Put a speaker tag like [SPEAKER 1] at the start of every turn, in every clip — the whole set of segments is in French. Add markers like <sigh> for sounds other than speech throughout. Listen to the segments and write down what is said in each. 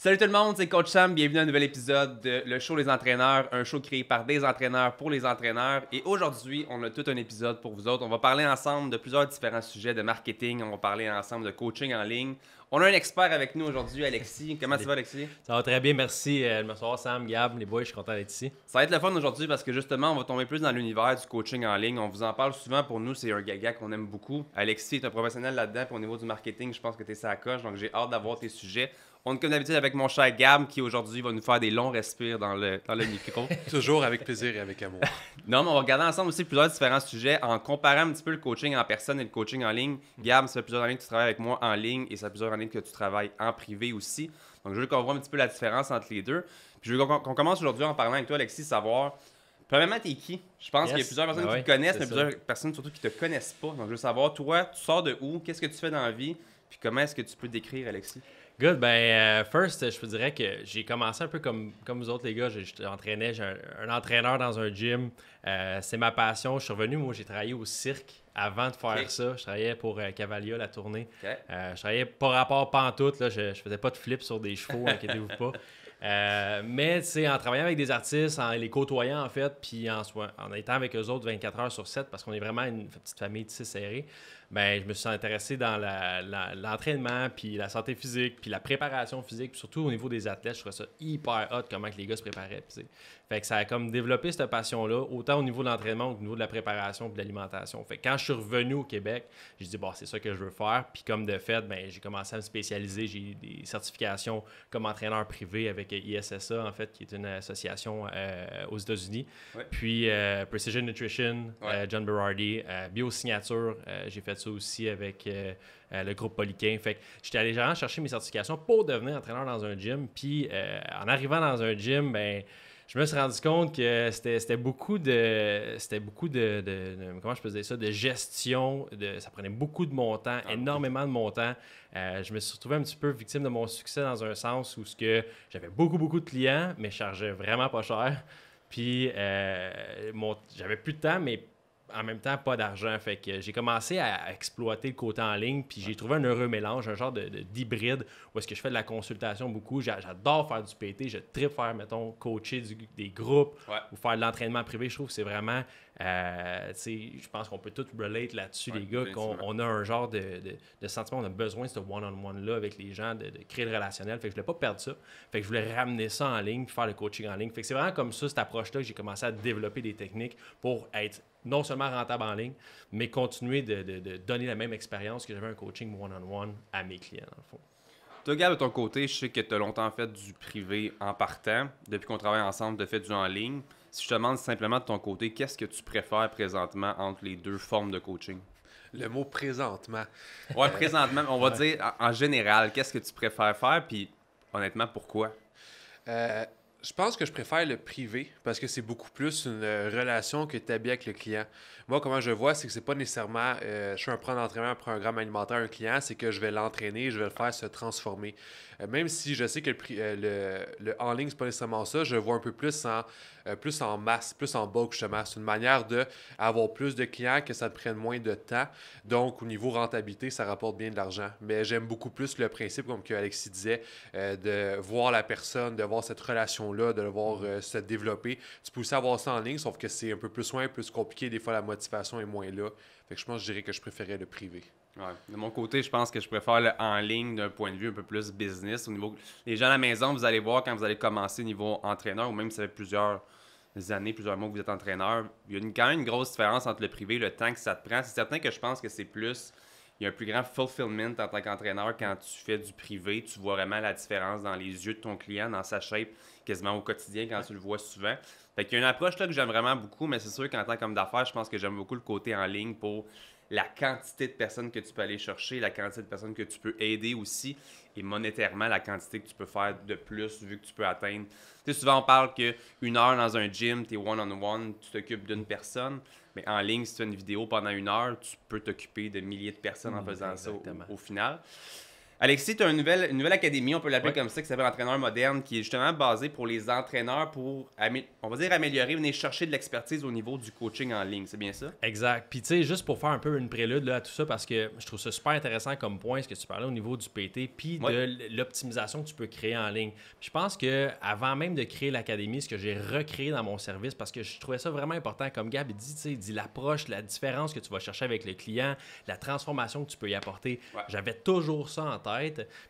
[SPEAKER 1] Salut tout le monde, c'est Coach Sam, bienvenue à un nouvel épisode de Le Show Les entraîneurs, un show créé par des entraîneurs pour les entraîneurs. Et aujourd'hui, on a tout un épisode pour vous autres. On va parler ensemble de plusieurs différents sujets de marketing, on va parler ensemble de coaching en ligne. On a un expert avec nous aujourd'hui, Alexis. Comment ça va, Alexis?
[SPEAKER 2] Ça va très bien, merci. Euh, bonsoir, Sam, Gab, les boys, je suis content d'être ici. Ça va être le fun aujourd'hui
[SPEAKER 1] parce que justement, on va tomber plus dans l'univers du coaching en ligne. On vous en parle souvent, pour nous, c'est un gaga qu'on aime beaucoup. Alexis est un professionnel là-dedans, puis au niveau du marketing, je pense que tu es sa coche, donc j'ai hâte d'avoir tes sujets. On est comme d'habitude avec mon cher Gab qui aujourd'hui va nous faire des longs respires dans le, dans le micro. <laughs> Toujours avec plaisir et avec amour. <laughs> non, mais on va regarder ensemble aussi plusieurs différents sujets en comparant un petit peu le coaching en personne et le coaching en ligne. Mm. Gab, ça fait plusieurs années que tu travailles avec moi en ligne et ça fait plusieurs années que tu travailles en privé aussi. Donc je veux qu'on voit un petit peu la différence entre les deux. Puis je veux qu'on commence aujourd'hui en parlant avec toi, Alexis, savoir. Premièrement, t'es qui? Je pense qu'il y a plusieurs personnes ben qui te connaissent, mais plusieurs personnes surtout qui te connaissent pas. Donc, je veux savoir, toi,
[SPEAKER 2] tu sors de où? Qu'est-ce que tu fais dans la vie? Puis comment est-ce que tu peux décrire, Alexis? Good. Ben, euh, first, je vous dirais que j'ai commencé un peu comme, comme vous autres, les gars. J'entraînais, j'ai un, entraîneur dans un gym. Euh, c'est ma passion. Je suis revenu, moi, j'ai travaillé au cirque avant de faire ça. Je travaillais pour Cavalier euh, Cavalia, la tournée. je travaillais par rapport pantoute. Là, je, je faisais pas de flip sur des chevaux, inquiétez-vous pas. <laughs> Euh, mais mais en travaillant avec des artistes, en les côtoyant en fait, puis en, en étant avec eux autres 24 heures sur 7, parce qu'on est vraiment une petite famille tissée serrée, ben, je me suis intéressé dans l'entraînement, puis la santé physique, puis la préparation physique, surtout au niveau des athlètes, je trouvais ça hyper hot comment les gars se préparaient. fait que ça a comme développé cette passion-là, autant au niveau de l'entraînement qu'au niveau de la préparation et de l'alimentation. Fait quand je suis revenu au Québec, j'ai dit, bon, c'est ça que je veux faire. Puis comme de fait, ben, j'ai commencé à me spécialiser, j'ai des certifications comme entraîneur privé avec ISSA, en fait, qui est une association euh, aux États-Unis. Puis euh, Precision Nutrition, euh, John Berardi, Biosignature, j'ai fait ça aussi avec le groupe Polyquin. Fait j'étais allé chercher mes certifications pour devenir entraîneur dans un gym. Puis en arrivant dans un gym, ben je me suis rendu compte que c'était beaucoup de. C'était beaucoup de, Comment je ça De gestion. De, ça prenait beaucoup de mon temps, ah, énormément de mon temps. Euh, je me suis retrouvé un petit peu victime de mon succès dans un sens où ce que j'avais beaucoup, beaucoup de clients, mais je chargeais vraiment pas cher. Puis, euh, j'avais plus de temps, mais en même temps pas d'argent. Fait que j'ai commencé à exploiter le côté en ligne, puis j'ai trouvé un heureux mélange, un genre d'hybride de, où est-ce que je fais de la consultation beaucoup. J'adore faire du PT, je tripe faire, mettons, coacher des groupes ou faire de l'entraînement privé. Je trouve que c'est vraiment euh, je pense qu'on peut tous relate là-dessus, les gars, qu'on a un genre de, sentiment, on a besoin de ce one-on-one-là avec les gens, de, créer le relationnel. Fait que je voulais pas perdre ça. Fait que je voulais ramener ça en ligne, faire le coaching en ligne. Fait que c'est vraiment comme ça, cette approche-là, que j'ai commencé à développer des techniques pour être non seulement rentable en ligne, mais continuer de, donner la même expérience que j'avais un coaching one-on-one à mes clients, dans le fond. Toi, de ton côté, je sais que
[SPEAKER 1] tu as longtemps fait du privé en partant. Depuis qu'on travaille ensemble, tu as fait du en ligne. Si je te demande simplement de ton côté, qu'est-ce que tu préfères présentement entre les deux formes de coaching?
[SPEAKER 3] Le mot présentement. Ouais, euh, présentement, on va dire
[SPEAKER 1] en général, qu'est-ce que tu préfères faire, puis
[SPEAKER 3] honnêtement, pourquoi? Euh, je pense que je préfère le privé parce que c'est beaucoup plus une euh, relation que tu avec le client. Moi, comment je vois, c'est que c'est pas nécessairement je suis un preneur d'entraînement, un programme alimentaire, un client, c'est que je vais l'entraîner, je vais le faire se transformer. même si je sais que le, le, le en ligne, c'est pas nécessairement ça, je vois un peu plus en euh, plus en masse, plus en bulk, justement. C'est une manière d'avoir plus de clients, que ça te prenne moins de temps. Donc, au niveau rentabilité, ça rapporte bien de l'argent. Mais j'aime beaucoup plus le principe, comme que Alexis disait, euh, de voir la personne, de voir cette relation-là, de le voir euh, se développer. Tu peux aussi avoir ça en ligne, sauf que c'est un peu plus soin, plus compliqué. Des fois, la motivation est moins là. Fait que je pense que je dirais que je préférais le privé.
[SPEAKER 1] De mon côté, je pense que je préfère le en ligne d'un point de vue un peu plus business. niveau... Les gens à la maison, vous allez voir quand vous allez commencer niveau entraîneur ou même si ça avez plusieurs années, plusieurs mois que vous êtes entraîneur, il y a quand même une grosse différence entre le privé et le temps que ça te prend. C'est certain que je pense que c'est plus. Il y a un plus grand fulfillment en tant qu'entraîneur quand tu fais du privé. Tu vois vraiment la différence dans les yeux de ton client, dans sa shape, quasiment au quotidien quand tu le vois souvent. Fait qu'il y a une approche là, que j'aime vraiment beaucoup, mais c'est sûr qu'en tant qu'homme d'affaires, je pense que j'aime beaucoup le côté en ligne pour la quantité de personnes que tu peux aller chercher, la quantité de personnes que tu peux aider aussi, et monétairement, la quantité que tu peux faire de plus vu que tu peux atteindre. Tu sais, souvent, on parle qu'une heure dans un gym, tu es one-on-one, tu t'occupes d'une personne, mais en ligne, si tu fais une vidéo pendant une heure, tu peux t'occuper de milliers de personnes en mm, faisant ça au final. Alexis, tu as une nouvelle, une nouvelle académie, on peut l'appeler comme ça, qui s'appelle Entraîneur moderne, qui est justement basée pour les entraîneurs pour, on va dire, améliorer, venir chercher de
[SPEAKER 2] l'expertise au niveau du coaching en ligne. C'est bien ça? Exact. Puis, tu sais, juste pour faire un peu une prélude là, à tout ça, parce que je trouve ça super intéressant comme point, ce que tu parlais au niveau du PT, puis de l'optimisation que tu peux créer en ligne. je pense que avant même de créer l'académie, ce que j'ai recréé dans mon service, parce que je trouvais ça vraiment important, comme Gab dit, tu sais, dit l'approche, la différence que tu vas chercher avec le client, la transformation que tu peux y apporter. J'avais toujours ça en tête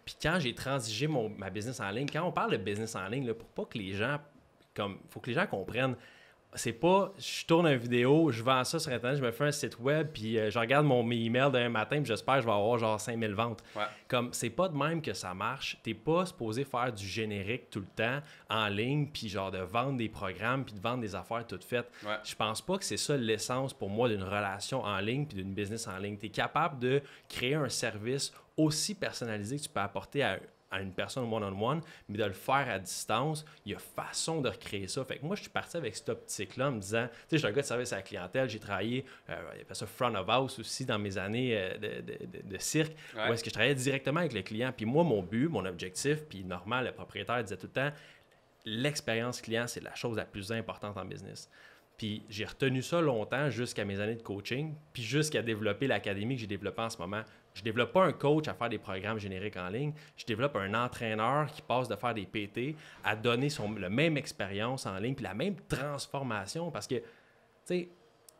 [SPEAKER 2] puis quand j'ai transigé mon, ma business en ligne, quand on parle de business en ligne, là, pour pas que les gens, comme, faut que les gens comprennent c'est pas je tourne une vidéo, je vends ça sur Internet, je me fais un site web, puis euh, je regarde mon email d'un matin, puis j'espère que je vais avoir genre 5000 ventes. Comme c'est pas de même que ça marche, t'es pas supposé faire du générique tout le temps en ligne, puis genre de vendre des programmes, puis de vendre des affaires toutes faites. Je pense pas que c'est ça l'essence pour moi d'une relation en ligne, puis d'une business en ligne. tu es capable de créer un service aussi personnalisé que tu peux apporter à, eux à une personne one-on-one, mais de le faire à distance, il y a façon de recréer ça. Fait que moi, je suis parti avec cette optique-là en me disant, tu sais, je suis un gars de service à la clientèle, j'ai travaillé, euh, il y ça front of house aussi dans mes années euh, de, cirque, où est-ce que je travaillais directement avec le client. Puis moi, mon but, mon objectif, puis normal, le propriétaire disait tout le temps, l'expérience client, c'est la chose la plus importante en business. Puis j'ai retenu ça longtemps jusqu'à mes années de coaching, puis jusqu'à développer l'académie que j'ai développée en ce moment. Je développe pas un coach à faire des programmes génériques en ligne. Je développe un entraîneur qui passe de faire des PT à donner son, la même expérience en ligne, puis la même transformation. Parce que, tu sais,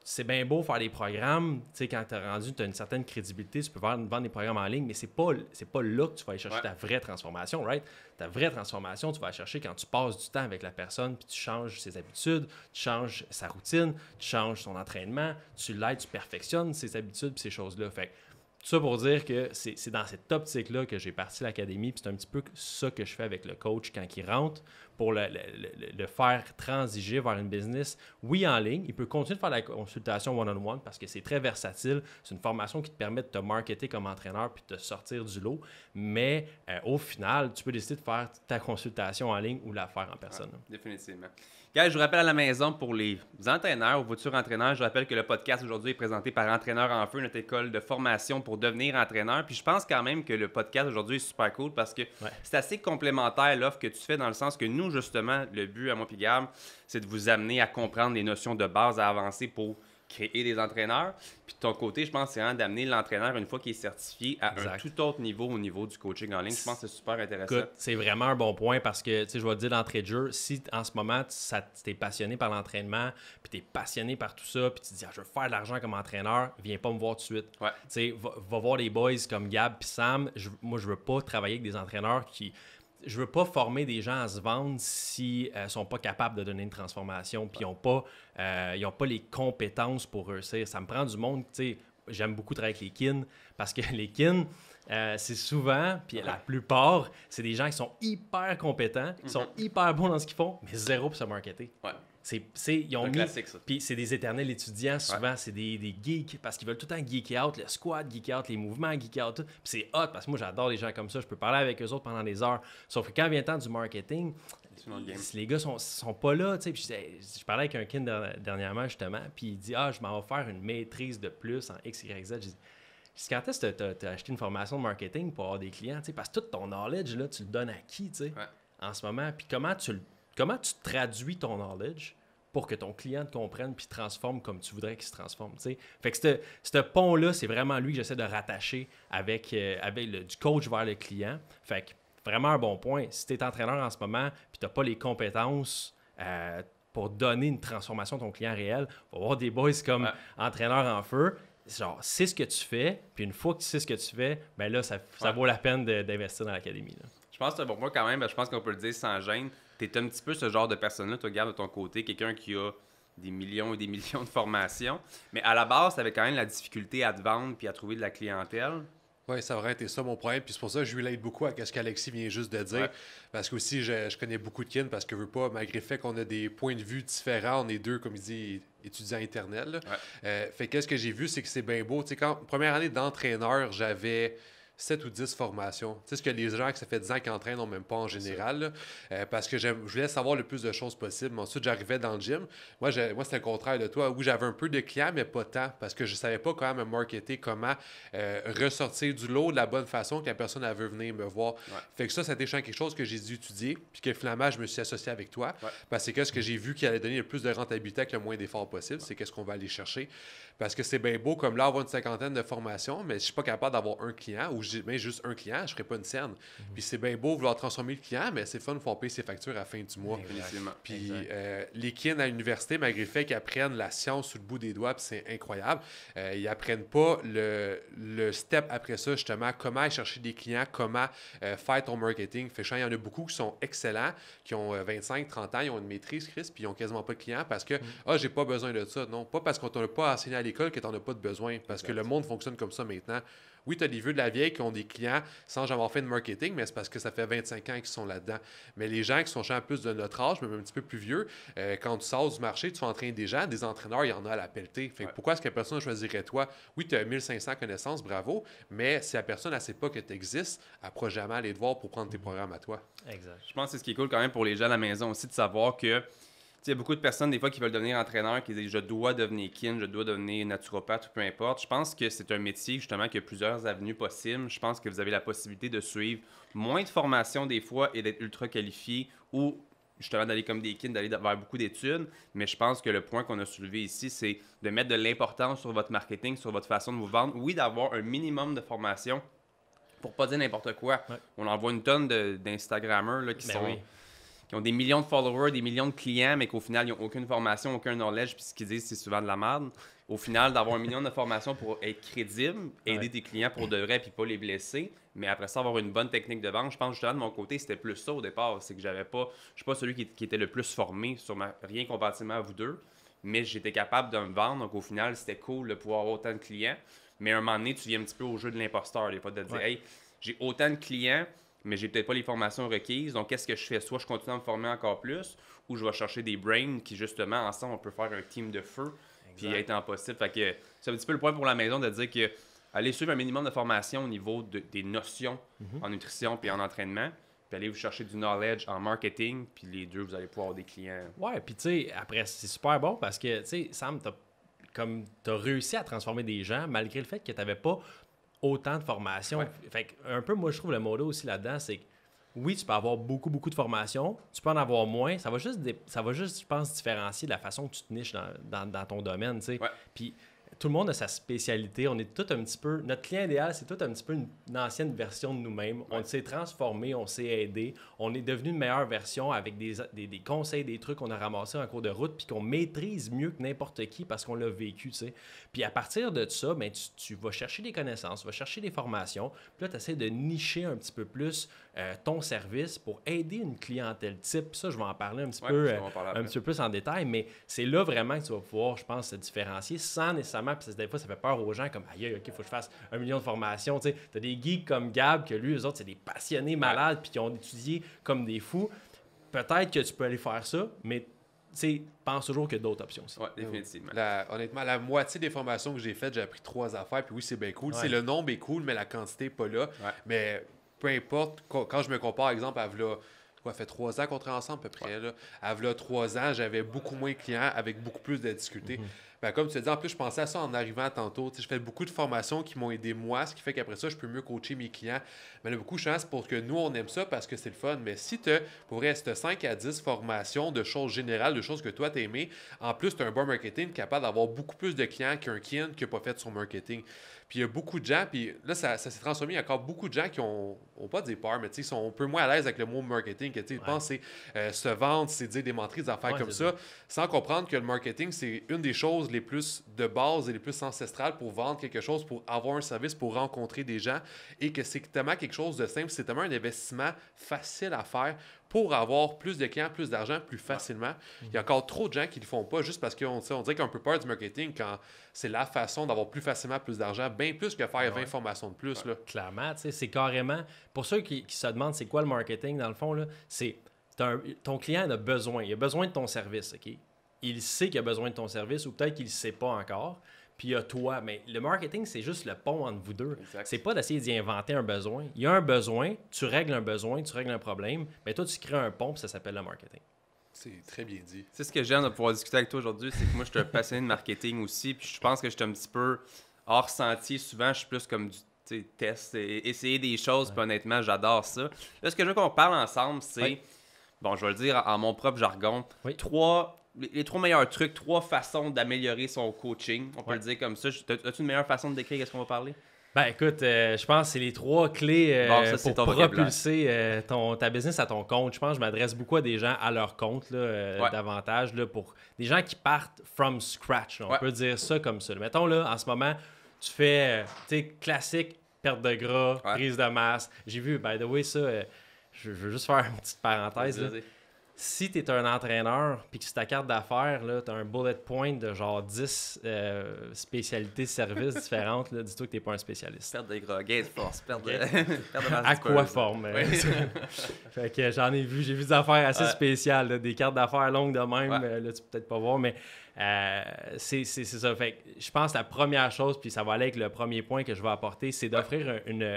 [SPEAKER 2] c'est bien beau faire des programmes, tu sais, quand tu as rendu, tu as une certaine crédibilité, tu peux vendre, des programmes en ligne, mais c'est pas, pas là que tu vas aller chercher ta vraie transformation, right? Ta vraie transformation, tu vas la chercher quand tu passes du temps avec la personne, puis tu changes ses habitudes, tu changes sa routine, tu changes son entraînement, tu l'aides, tu perfectionnes ses habitudes, puis ces choses-là. Fait tout ça pour dire que c'est dans cette optique-là que j'ai parti l'académie, puis c'est un petit peu ça que je fais avec le coach quand il rentre pour le, faire transiger vers une business, oui, en ligne. Il peut continuer de faire la consultation one-on-one parce que c'est très versatile. C'est une formation qui te permet de te marketer comme entraîneur puis de te sortir du lot. Mais euh, au final, tu peux décider de faire ta consultation en ligne ou la faire en ah, personne. définitivement. Guys, je vous rappelle à la maison pour les
[SPEAKER 1] entraîneurs ou futurs entraîneurs, je rappelle que le podcast aujourd'hui est présenté par Entraîneur en Feu, notre école de formation pour devenir entraîneur. Puis je pense quand même que le podcast aujourd'hui est super cool parce que c'est assez complémentaire l'offre que tu fais dans le sens que nous, justement, le but à mon c'est de vous amener à comprendre les notions de base à avancer pour créer des entraîneurs. Puis de ton côté, je pense, c'est vraiment d'amener l'entraîneur, une fois qu'il est certifié, à tout autre niveau au niveau du coaching en ligne. Je pense que c'est super intéressant.
[SPEAKER 2] C'est vraiment un bon point parce que, tu sais, je vais te dire l'entrée de jeu, si en ce moment, tu es passionné par l'entraînement, puis tu es passionné par tout ça, puis tu te dis, ah, je veux faire de l'argent comme entraîneur, viens pas me voir tout de suite. Tu sais, va, voir des boys comme Gab puis Sam. moi, je veux pas travailler avec des entraîneurs qui je veux pas former des gens à se vendre s'ils ne euh, sont pas capables de donner une transformation, puis ils n'ont pas, euh, pas les compétences pour réussir. Ça me prend du monde, tu j'aime beaucoup travailler avec les kin » parce que <laughs> les kin euh, », c'est souvent, puis la plupart, c'est des gens qui sont hyper compétents, qui mm-hmm. sont hyper bons dans ce qu'ils font, mais zéro pour se marketer. C'est, Puis c'est des éternels étudiants, souvent, c'est des, geeks, parce qu'ils veulent tout le temps geek out, le squat, geek out, les mouvements, geek out, tout. Puis c'est hot, parce que moi, j'adore les gens comme ça, je peux parler avec eux autres pendant des heures. Sauf que quand vient le temps du marketing, les gars sont, sont pas là, tu sais. Je, parlais avec un kid dernièrement, justement, puis il dit Ah, je m'en vais faire une maîtrise de plus en X, Y, Z. je dis Quand est-ce que tu as, acheté une formation de marketing pour avoir des clients, tu sais, parce que tout ton knowledge, là, tu le donnes à qui, en ce moment, puis comment tu le Comment tu traduis ton knowledge pour que ton client te comprenne puis transforme comme tu voudrais qu'il se transforme. sais. Fait que ce pont-là, c'est vraiment lui que j'essaie de rattacher avec, euh, du coach vers le client. Fait que vraiment un bon point. Si tu es entraîneur en ce moment puis tu n'as pas les compétences euh, pour donner une transformation à ton client réel, va voir des boys comme entraîneur en feu. Genre, c'est ce que tu fais, puis une fois que tu sais ce que tu fais, ben là, ça, vaut la peine d'investir dans l'académie.
[SPEAKER 1] Je pense que c'est un bon point quand même, ben, je pense qu'on peut le dire sans gêne. T'es un petit peu ce genre de personne-là, tu regardes de ton côté, quelqu'un qui a des millions et des <laughs> millions de formations. Mais à la base, tu quand même la difficulté à te vendre puis à trouver de la
[SPEAKER 3] clientèle. Oui, ça aurait été ça mon problème. Puis c'est pour ça que je l'aide beaucoup à ce qu'Alexis vient juste de dire. Parce que aussi, je, connais beaucoup de kin parce que je veux pas, malgré le fait qu'on a des points de vue différents, on est deux, comme il dit, étudiants éternels. Euh, fait qu'est-ce que j'ai vu, c'est que c'est bien beau. Tu sais, quand première année d'entraîneur, j'avais. 7 ou 10 formations. Tu sais, ce que les gens qui ça fait 10 ans qu'ils entraînent n'ont même pas en général, euh, parce que je voulais savoir le plus de choses possible. ensuite, j'arrivais dans le gym. Moi, moi c'était le contraire de toi. où j'avais un peu de clients, mais pas tant, parce que je savais pas comment me marketer, comment euh, ressortir du lot de la bonne façon que la personne elle veut venir me voir. Fait que ça, c'était quelque chose que j'ai dû étudier, puis que finalement, je me suis associé avec toi, parce que ce que j'ai vu qui allait donner le plus de rentabilité avec le moins d'efforts possible, c'est qu'est-ce qu'on va aller chercher. Parce que c'est bien beau comme là avoir une cinquantaine de formations, mais je ne suis pas capable d'avoir un client ou même ben, juste un client, je ne serais pas une scène. Mhm. Puis c'est bien beau vouloir transformer le client, mais c'est fun de faire payer ses factures à la fin du mois. Puis euh, les kids à l'université, malgré le fait qu'ils apprennent la science sous le bout des doigts, c'est incroyable, euh, ils n'apprennent pas le, le, step après ça, justement, comment aller chercher des clients, comment euh, faire ton marketing. Fait il y en a beaucoup qui sont excellents, qui ont 25, 30 ans, ils ont une maîtrise, Chris, puis ils ont quasiment pas de clients parce que, oh j'ai pas besoin de ça. Non, pas parce qu'on t'a pas enseigné à école que tu n'en as pas de besoin parce que le monde fonctionne comme ça maintenant. Oui, tu as des vieux de la vieille qui ont des clients sans jamais avoir fait de marketing, mais c'est parce que ça fait 25 ans qu'ils sont là-dedans. Mais les gens qui sont en plus de notre âge, même un petit peu plus vieux, euh, quand tu sors du marché, tu entraînes des gens, des entraîneurs, il y en a à la pelletée. Fait Pourquoi est-ce que personne choisirait toi? Oui, tu as 1500 connaissances, bravo, mais si la personne ne sait pas que tu existes, elle pourra jamais aller te voir pour prendre tes mhm. programmes à toi.
[SPEAKER 2] Exact.
[SPEAKER 1] Je pense que c'est ce qui est cool quand même pour les gens à la maison aussi de savoir que il y a beaucoup de personnes, des fois, qui veulent devenir entraîneur, qui disent je dois devenir kin, je dois devenir naturopathe, peu importe. Je pense que c'est un métier, justement, qui a plusieurs avenues possibles. Je pense que vous avez la possibilité de suivre moins de formations, des fois, et d'être ultra qualifié, ou justement d'aller comme des kins, d'aller vers beaucoup d'études. Mais je pense que le point qu'on a soulevé ici, c'est de mettre de l'importance sur votre marketing, sur votre façon de vous vendre. Oui, d'avoir un minimum de formation pour pas dire n'importe quoi. On en voit une tonne d'Instagrammeurs qui ben sont qui ont des millions de followers, des millions de clients, mais qu'au final, ils n'ont aucune formation, aucun knowledge, puis ce qu'ils disent, c'est souvent de la merde. Au final, d'avoir un million de formations pour être crédible, aider tes des clients pour de vrai, puis pas les blesser, mais après ça, avoir une bonne technique de vente. Je pense justement de mon côté, c'était plus ça au départ. C'est que j'avais pas, je suis pas celui qui, était le plus formé sur ma, rien comparativement à vous deux, mais j'étais capable de me vendre. Donc au final, c'était cool de pouvoir avoir autant de clients. Mais à un moment donné, tu viens un petit peu au jeu de l'imposteur, les pas de dire, hey, j'ai autant de clients mais j'ai peut-être pas les formations requises. Donc, qu'est-ce que je fais? Soit je continue à me former encore plus, ou je vais chercher des brains qui, justement, ensemble, on peut faire un team de feu, puis être en possible. Fait que c'est un petit peu le point pour la maison de dire que allez suivre un minimum de formation au niveau de, des notions mhm. en nutrition puis en entraînement. Puis allez vous chercher du knowledge
[SPEAKER 2] en marketing, puis les deux, vous allez pouvoir avoir des clients. Ouais, puis tu sais, après, c'est super bon parce que, tu sais, Sam, comme tu as réussi à transformer des gens malgré le fait que tu n'avais pas autant de formations. Fait un peu, moi, je trouve le mot-là aussi là-dedans, c'est que oui, tu peux avoir beaucoup, beaucoup de formations, tu peux en avoir moins. Ça va juste, ça va juste je pense, différencier de la façon que tu te niches dans, ton domaine. Puis tout le monde a sa spécialité. On est tout un petit peu. Notre client idéal, c'est tout un petit peu une, ancienne version de nous-mêmes. On s'est transformé, on s'est aidé. On est devenu une meilleure version avec des, conseils, des trucs qu'on a ramassés en cours de route, puis qu'on maîtrise mieux que n'importe qui parce qu'on l'a vécu, tu sais. Puis à partir de ça, ben, tu, tu, vas chercher des connaissances, tu vas chercher des formations. Puis là, tu essaies de nicher un petit peu plus euh, ton service pour aider une clientèle type. Ça, je vais en parler un petit, peu, euh, un peu plus en détail, mais c'est là vraiment que tu vas pouvoir, je pense, se différencier sans nécessairement, puis des fois, ça fait peur aux gens comme aïe, OK, il faut que je fasse un million de formations. Tu as des geeks comme Gab, que lui, eux autres, c'est des passionnés malades, puis qui ont étudié comme des
[SPEAKER 3] fous. Peut-être que tu peux aller faire ça, mais sais pense toujours qu'il y a d'autres options Oui, définitivement. honnêtement, la moitié des formations que j'ai faites, j'ai appris trois affaires. Puis oui, c'est bien cool. c'est Le nombre est cool, mais la quantité n'est pas là. Mais peu importe, quand je me compare, par exemple, à Vla, quoi, fait trois ans qu'on travaille ensemble à peu près, à Vla trois ans, j'avais beaucoup moins de clients avec beaucoup plus de difficultés. Mm-hmm. Ben, comme tu dis, en plus, je pensais à ça en arrivant tantôt. Je fais beaucoup de formations qui m'ont aidé moi, ce qui fait qu'après ça, je peux mieux coacher mes clients. Mais a beaucoup de chance pour que nous, on aime ça parce que c'est le fun. Mais si tu pour rester 5 à 10 formations de choses générales, de choses que toi, tu aimé, en plus, tu as un bon marketing capable d'avoir beaucoup plus de clients qu'un client qui n'a pas fait son marketing. Puis il y a beaucoup de gens, puis là, ça, s'est transformé. Il y a encore beaucoup de gens qui ont, pas des peurs, mais ils sont un peu moins à l'aise avec le mot marketing. Que, Ils pensent pensent euh, c'est se vendre, c'est dire des des affaires comme ça, sans comprendre que le marketing, c'est une des choses les plus de base et les plus ancestrales pour vendre quelque chose, pour avoir un service, pour rencontrer des gens. Et que c'est tellement quelque chose de simple, c'est tellement un investissement facile à faire pour avoir plus de clients, plus d'argent plus ah. facilement. Mm. Il y a encore trop de gens qui ne le font pas juste parce qu'on on dirait qu'on peut peur du marketing quand c'est la façon d'avoir plus facilement plus d'argent, bien plus que faire 20 ah formations
[SPEAKER 2] de plus. Ah, clairement, c'est carrément. Pour ceux qui, se demandent c'est quoi le marketing, dans le fond, c'est ton client a besoin. Il a besoin de ton service. Il sait qu'il a besoin de ton service ou peut-être qu'il ne sait pas encore puis il toi. Mais le marketing, c'est juste le pont entre vous deux. C'est pas d'essayer d'y inventer un besoin. Il y a un besoin, tu règles un besoin, tu règles un problème, mais toi, tu crées un pont, puis ça s'appelle le marketing. C'est très bien dit.
[SPEAKER 1] C'est ce que j'aime de pouvoir discuter avec toi aujourd'hui, c'est que moi, je suis un passionné de marketing aussi, puis je pense que je suis un petit peu hors sentier. Souvent, je suis plus comme du test, et essayer des choses, honnêtement, j'adore ça. Là, ce que je veux qu'on parle ensemble, c'est, bon, je vais le dire en mon propre jargon, oui. trois les, trois meilleurs trucs, trois façons d'améliorer son coaching. On peut le dire comme ça. As-tu une meilleure façon de décrire ce qu'on va parler? Ben écoute,
[SPEAKER 2] euh, je pense que c'est les trois clés euh, pour hein. propulser euh, ton, ta business à ton compte. Je pense que je m'adresse beaucoup à des gens à leur compte là, davantage là, pour des gens qui partent from scratch. on peut dire ça comme ça. Mettons là, en ce moment, tu fais classique perte de gras, prise de masse. J'ai vu, by the way, ça, je, je, veux juste faire une petite parenthèse si tu es un entraîneur puis que sur ta carte d'affaires, tu as un bullet point de genre 10 euh, spécialités, services <laughs> différentes, là, dis-toi que tu pas un spécialiste. Perdre des gros gains de force, perdre de, <laughs> À quoi forme. <laughs> fait que j'en ai vu, j'ai vu des affaires assez spéciales, des cartes d'affaires longues de même, euh, là, tu peux peut-être pas voir, mais euh, c'est, ça. Fait que je pense que la première chose, puis ça va aller avec le premier point que je vais apporter, c'est d'offrir une,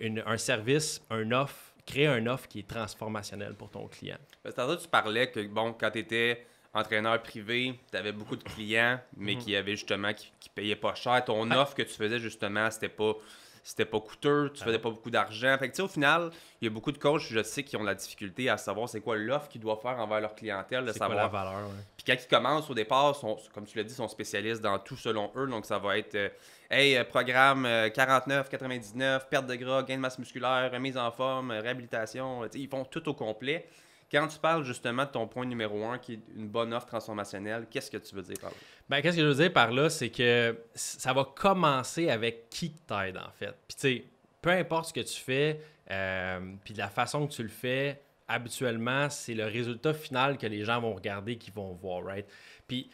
[SPEAKER 2] une, un service, un offre créer une offre qui est transformationnelle pour ton client.
[SPEAKER 1] C'est à que tu parlais que, bon, quand tu étais entraîneur privé, tu avais beaucoup de clients, mais mm-hmm. qui avaient justement, qui, qui payaient pas cher. Ton offre que tu faisais, justement, c'était pas c'était pas coûteux, tu ah faisais pas beaucoup d'argent. Fait que, au final, il y a beaucoup de coachs, je sais, qui ont de la difficulté à savoir c'est quoi l'offre qu'ils doivent faire envers leur clientèle, de savoir. Quoi la valeur, Puis quand ils commencent au départ, sont, comme tu l'as dit, sont spécialistes dans tout selon eux. Donc ça va être euh, hey, euh, programme 49, euh, 99, perte de gras, gain de masse musculaire, remise en forme, réhabilitation. ils font tout au complet. Quand tu parles justement de ton point numéro un, qui est une bonne offre transformationnelle, qu'est-ce que tu veux dire par là?
[SPEAKER 2] Ben, qu'est-ce que je veux dire par là, c'est que ça va commencer avec qui t'aide, en fait. Puis, tu sais, peu importe ce que tu fais, puis euh, puis la façon que tu le fais, habituellement, c'est le résultat final que les gens vont regarder, qu'ils vont voir, right? Puis,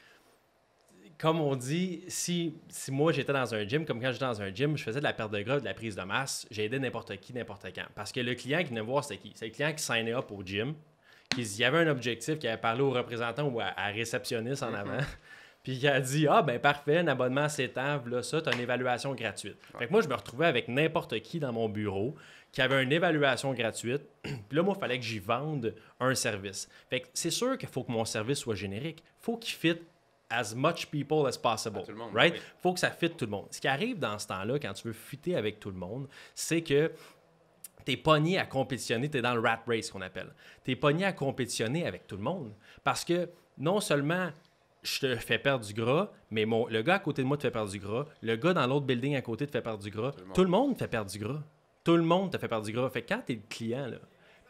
[SPEAKER 2] comme on dit, si, si moi j'étais dans un gym, comme quand j'étais dans un gym, je faisais de la perte de gras, de la prise de masse, j'ai aidé n'importe qui, n'importe quand. Parce que le client qui venait voir, c'est qui? C'est le client qui signait up au gym, qu'il y avait un objectif, qu'il avait parlé aux représentants ou à, réceptionniste en mhm. avant. <laughs> Puis il a dit Ah, ben parfait, un abonnement à table là, ça, t'as une évaluation gratuite. Fait que moi, je me retrouvais avec n'importe qui dans mon bureau qui avait une évaluation gratuite. <clears throat> Puis là, moi, il fallait que j'y vende un service. Fait que c'est sûr qu'il faut que mon service soit générique. Il faut qu'il fit as much people as possible. right? faut que ça fit tout le monde. Ce qui arrive dans ce temps-là, quand tu veux fitter avec tout le monde, c'est que t'es pogné à compétitionner, t'es dans le rat race qu'on appelle. T'es pogné à compétitionner avec tout le monde. Parce que non seulement je te fais perdre du gras, mais le gars à côté de moi te fait perdre du gras, le gars dans l'autre building à côté te fait perdre du gras, tout le monde, te fait perdre du gras. Tout le monde te fait perdre du gras. Fait que quand t'es le client, là,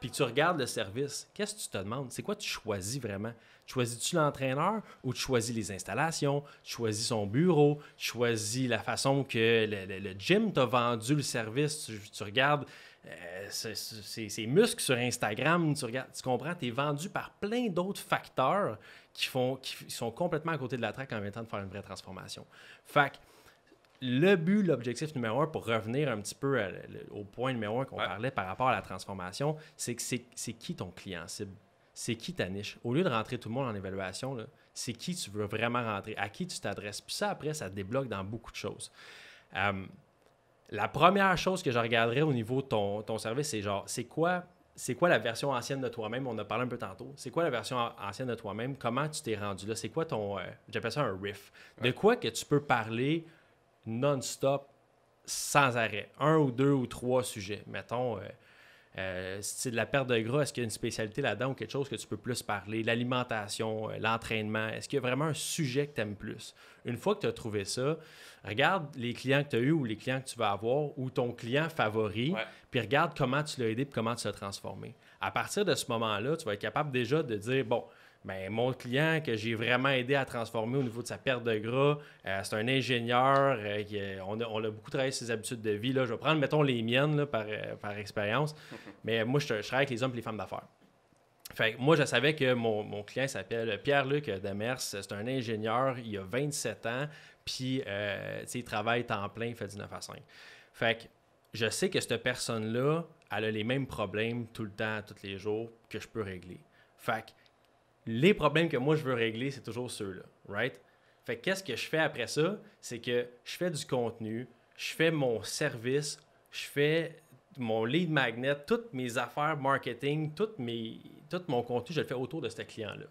[SPEAKER 2] puis tu regardes le service, qu'est-ce que tu te demandes? C'est quoi tu choisis vraiment? Choisis-tu l'entraîneur ou tu choisis les installations? Tu choisis son bureau? Tu choisis la façon que le, gym t'a vendu le service? tu regardes euh, c'est muscles sur Instagram, tu, comprends, tu es vendu par plein d'autres facteurs qui, font, qui sont complètement à côté de la traque en même temps de faire une vraie transformation. Fait que, le but, l'objectif numéro un, pour revenir un petit peu au point numéro un qu'on parlait par rapport à la transformation, c'est que c'est qui ton client cible? C'est qui ta niche? Au lieu de rentrer tout le monde en évaluation, c'est qui tu veux vraiment rentrer, à qui tu t'adresses. Puis ça, après, ça débloque dans beaucoup de choses. Euh, la première chose que je regarderais au niveau de ton, ton service, c'est genre, c'est quoi, c'est quoi la version ancienne de toi-même? On a parlé un peu tantôt. C'est quoi la version ancienne de toi-même? Comment tu t'es rendu là? C'est quoi ton, euh, j'appelle ça un riff. De quoi que tu peux parler non-stop, sans arrêt? Un ou deux ou trois sujets. Mettons, euh, si euh, c'est de la perte de gras, est-ce qu'il y a une spécialité là-dedans ou quelque chose que tu peux plus parler? L'alimentation, euh, l'entraînement, est-ce qu'il y a vraiment un sujet que tu aimes plus? Une fois que tu as trouvé ça, regarde les clients que tu as eus ou les clients que tu vas avoir ou ton client favori, puis regarde comment tu l'as aidé et comment tu l'as transformé. À partir de ce moment-là, tu vas être capable déjà de dire, bon, mais ben, mon client que j'ai vraiment aidé à transformer au niveau de sa perte de gras, euh, c'est un ingénieur, euh, euh, on, a, beaucoup travaillé ses habitudes de vie. Là. Je vais prendre, mettons, les miennes par, expérience, mais moi, je, je, travaille avec les hommes et les femmes d'affaires. Fait moi, je savais que mon, client s'appelle Pierre-Luc Demers, c'est un ingénieur, il a 27 ans, puis euh, il travaille temps plein, il fait 19 à 5. Fait que je sais que cette personne-là, elle a les mêmes problèmes tout le temps, tous les jours, que je peux régler. Fait les problèmes que moi je veux régler, c'est toujours ceux-là, right? Fait qu'est-ce que je fais après ça? C'est que je fais du contenu, je fais mon service, je fais mon lead magnet, toutes mes affaires marketing, toutes mes, tout mon contenu, je le fais autour de ce client-là.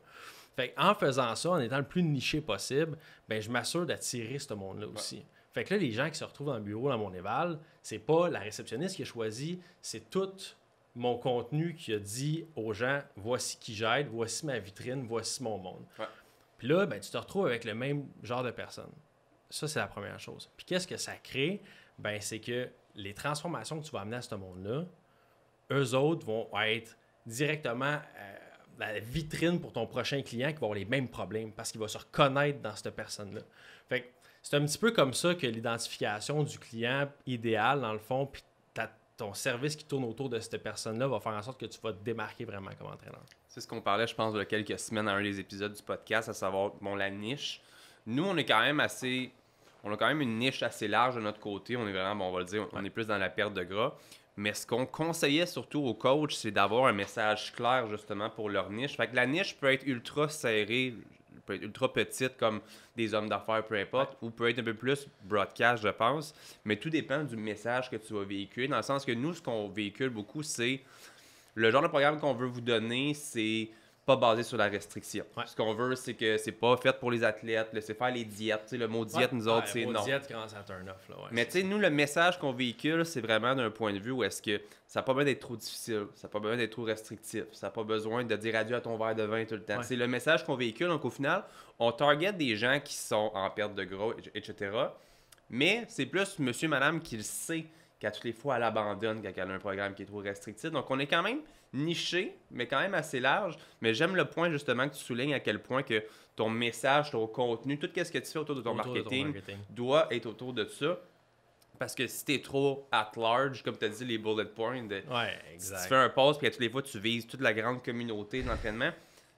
[SPEAKER 2] Fait en faisant ça, en étant le plus niché possible, ben, je m'assure d'attirer ce monde-là aussi. Fait que là, les gens qui se retrouvent dans le bureau, dans mon éval, c'est pas la réceptionniste qui a choisi, c'est toute mon contenu qui a dit aux gens voici qui j'aide, voici ma vitrine, voici mon monde. Puis là, ben, tu te retrouves avec le même genre de personnes. Ça, c'est la première chose. Puis qu'est-ce que ça crée? Ben, c'est que les transformations que tu vas amener à ce monde-là, eux autres vont être directement euh, la vitrine pour ton prochain client qui va avoir les mêmes problèmes parce qu'il va se reconnaître dans cette personne-là. Fait c'est un petit peu comme ça que l'identification du client idéal, dans le fond, ton service qui tourne autour de cette personne-là va faire en sorte que tu vas te démarquer vraiment comme entraîneur.
[SPEAKER 1] C'est ce qu'on parlait, je pense, de quelques semaines dans un des épisodes du podcast, à savoir bon, la niche. Nous, on est quand même assez. On a quand même une niche assez large de notre côté. On est vraiment, bon, on va le dire, on est plus dans la perte de gras. Mais ce qu'on conseillait surtout aux coachs, c'est d'avoir un message clair justement pour leur niche. Fait que la niche peut être ultra serrée peut être ultra petite comme des hommes d'affaires, peu importe, ou peut être un peu plus broadcast, je pense. Mais tout dépend du message que tu vas véhiculer, dans le sens que nous, ce qu'on véhicule beaucoup, c'est le genre de programme qu'on veut vous donner, c'est pas basé sur la restriction. Ce qu'on veut, c'est que c'est pas fait pour les athlètes, c'est faire les diètes. le mot diète, nous autres, c'est non. Mais tu sais, nous, le message qu'on véhicule, c'est vraiment d'un point de vue où est-ce que ça n'a pas besoin d'être trop difficile, ça n'a pas besoin d'être trop restrictif, ça n'a pas besoin de dire adieu à ton verre de vin tout le temps. C'est le message qu'on véhicule. Donc au final, on target des gens qui sont en perte de gros, etc. Mais c'est plus monsieur, madame qui le sait qu'à toutes les fois, elle abandonne quand elle a un programme qui est trop restrictif. Donc on est quand même niché, mais quand même assez large. Mais j'aime le point justement que tu soulignes à quel point que ton message, ton contenu, tout ce que tu fais autour de ton, marketing, doit être autour de ça. Parce que si es trop at large, comme tu as dit, les bullet points, tu fais un pause, puis à les fois, tu vises toute la grande communauté d'entraînement,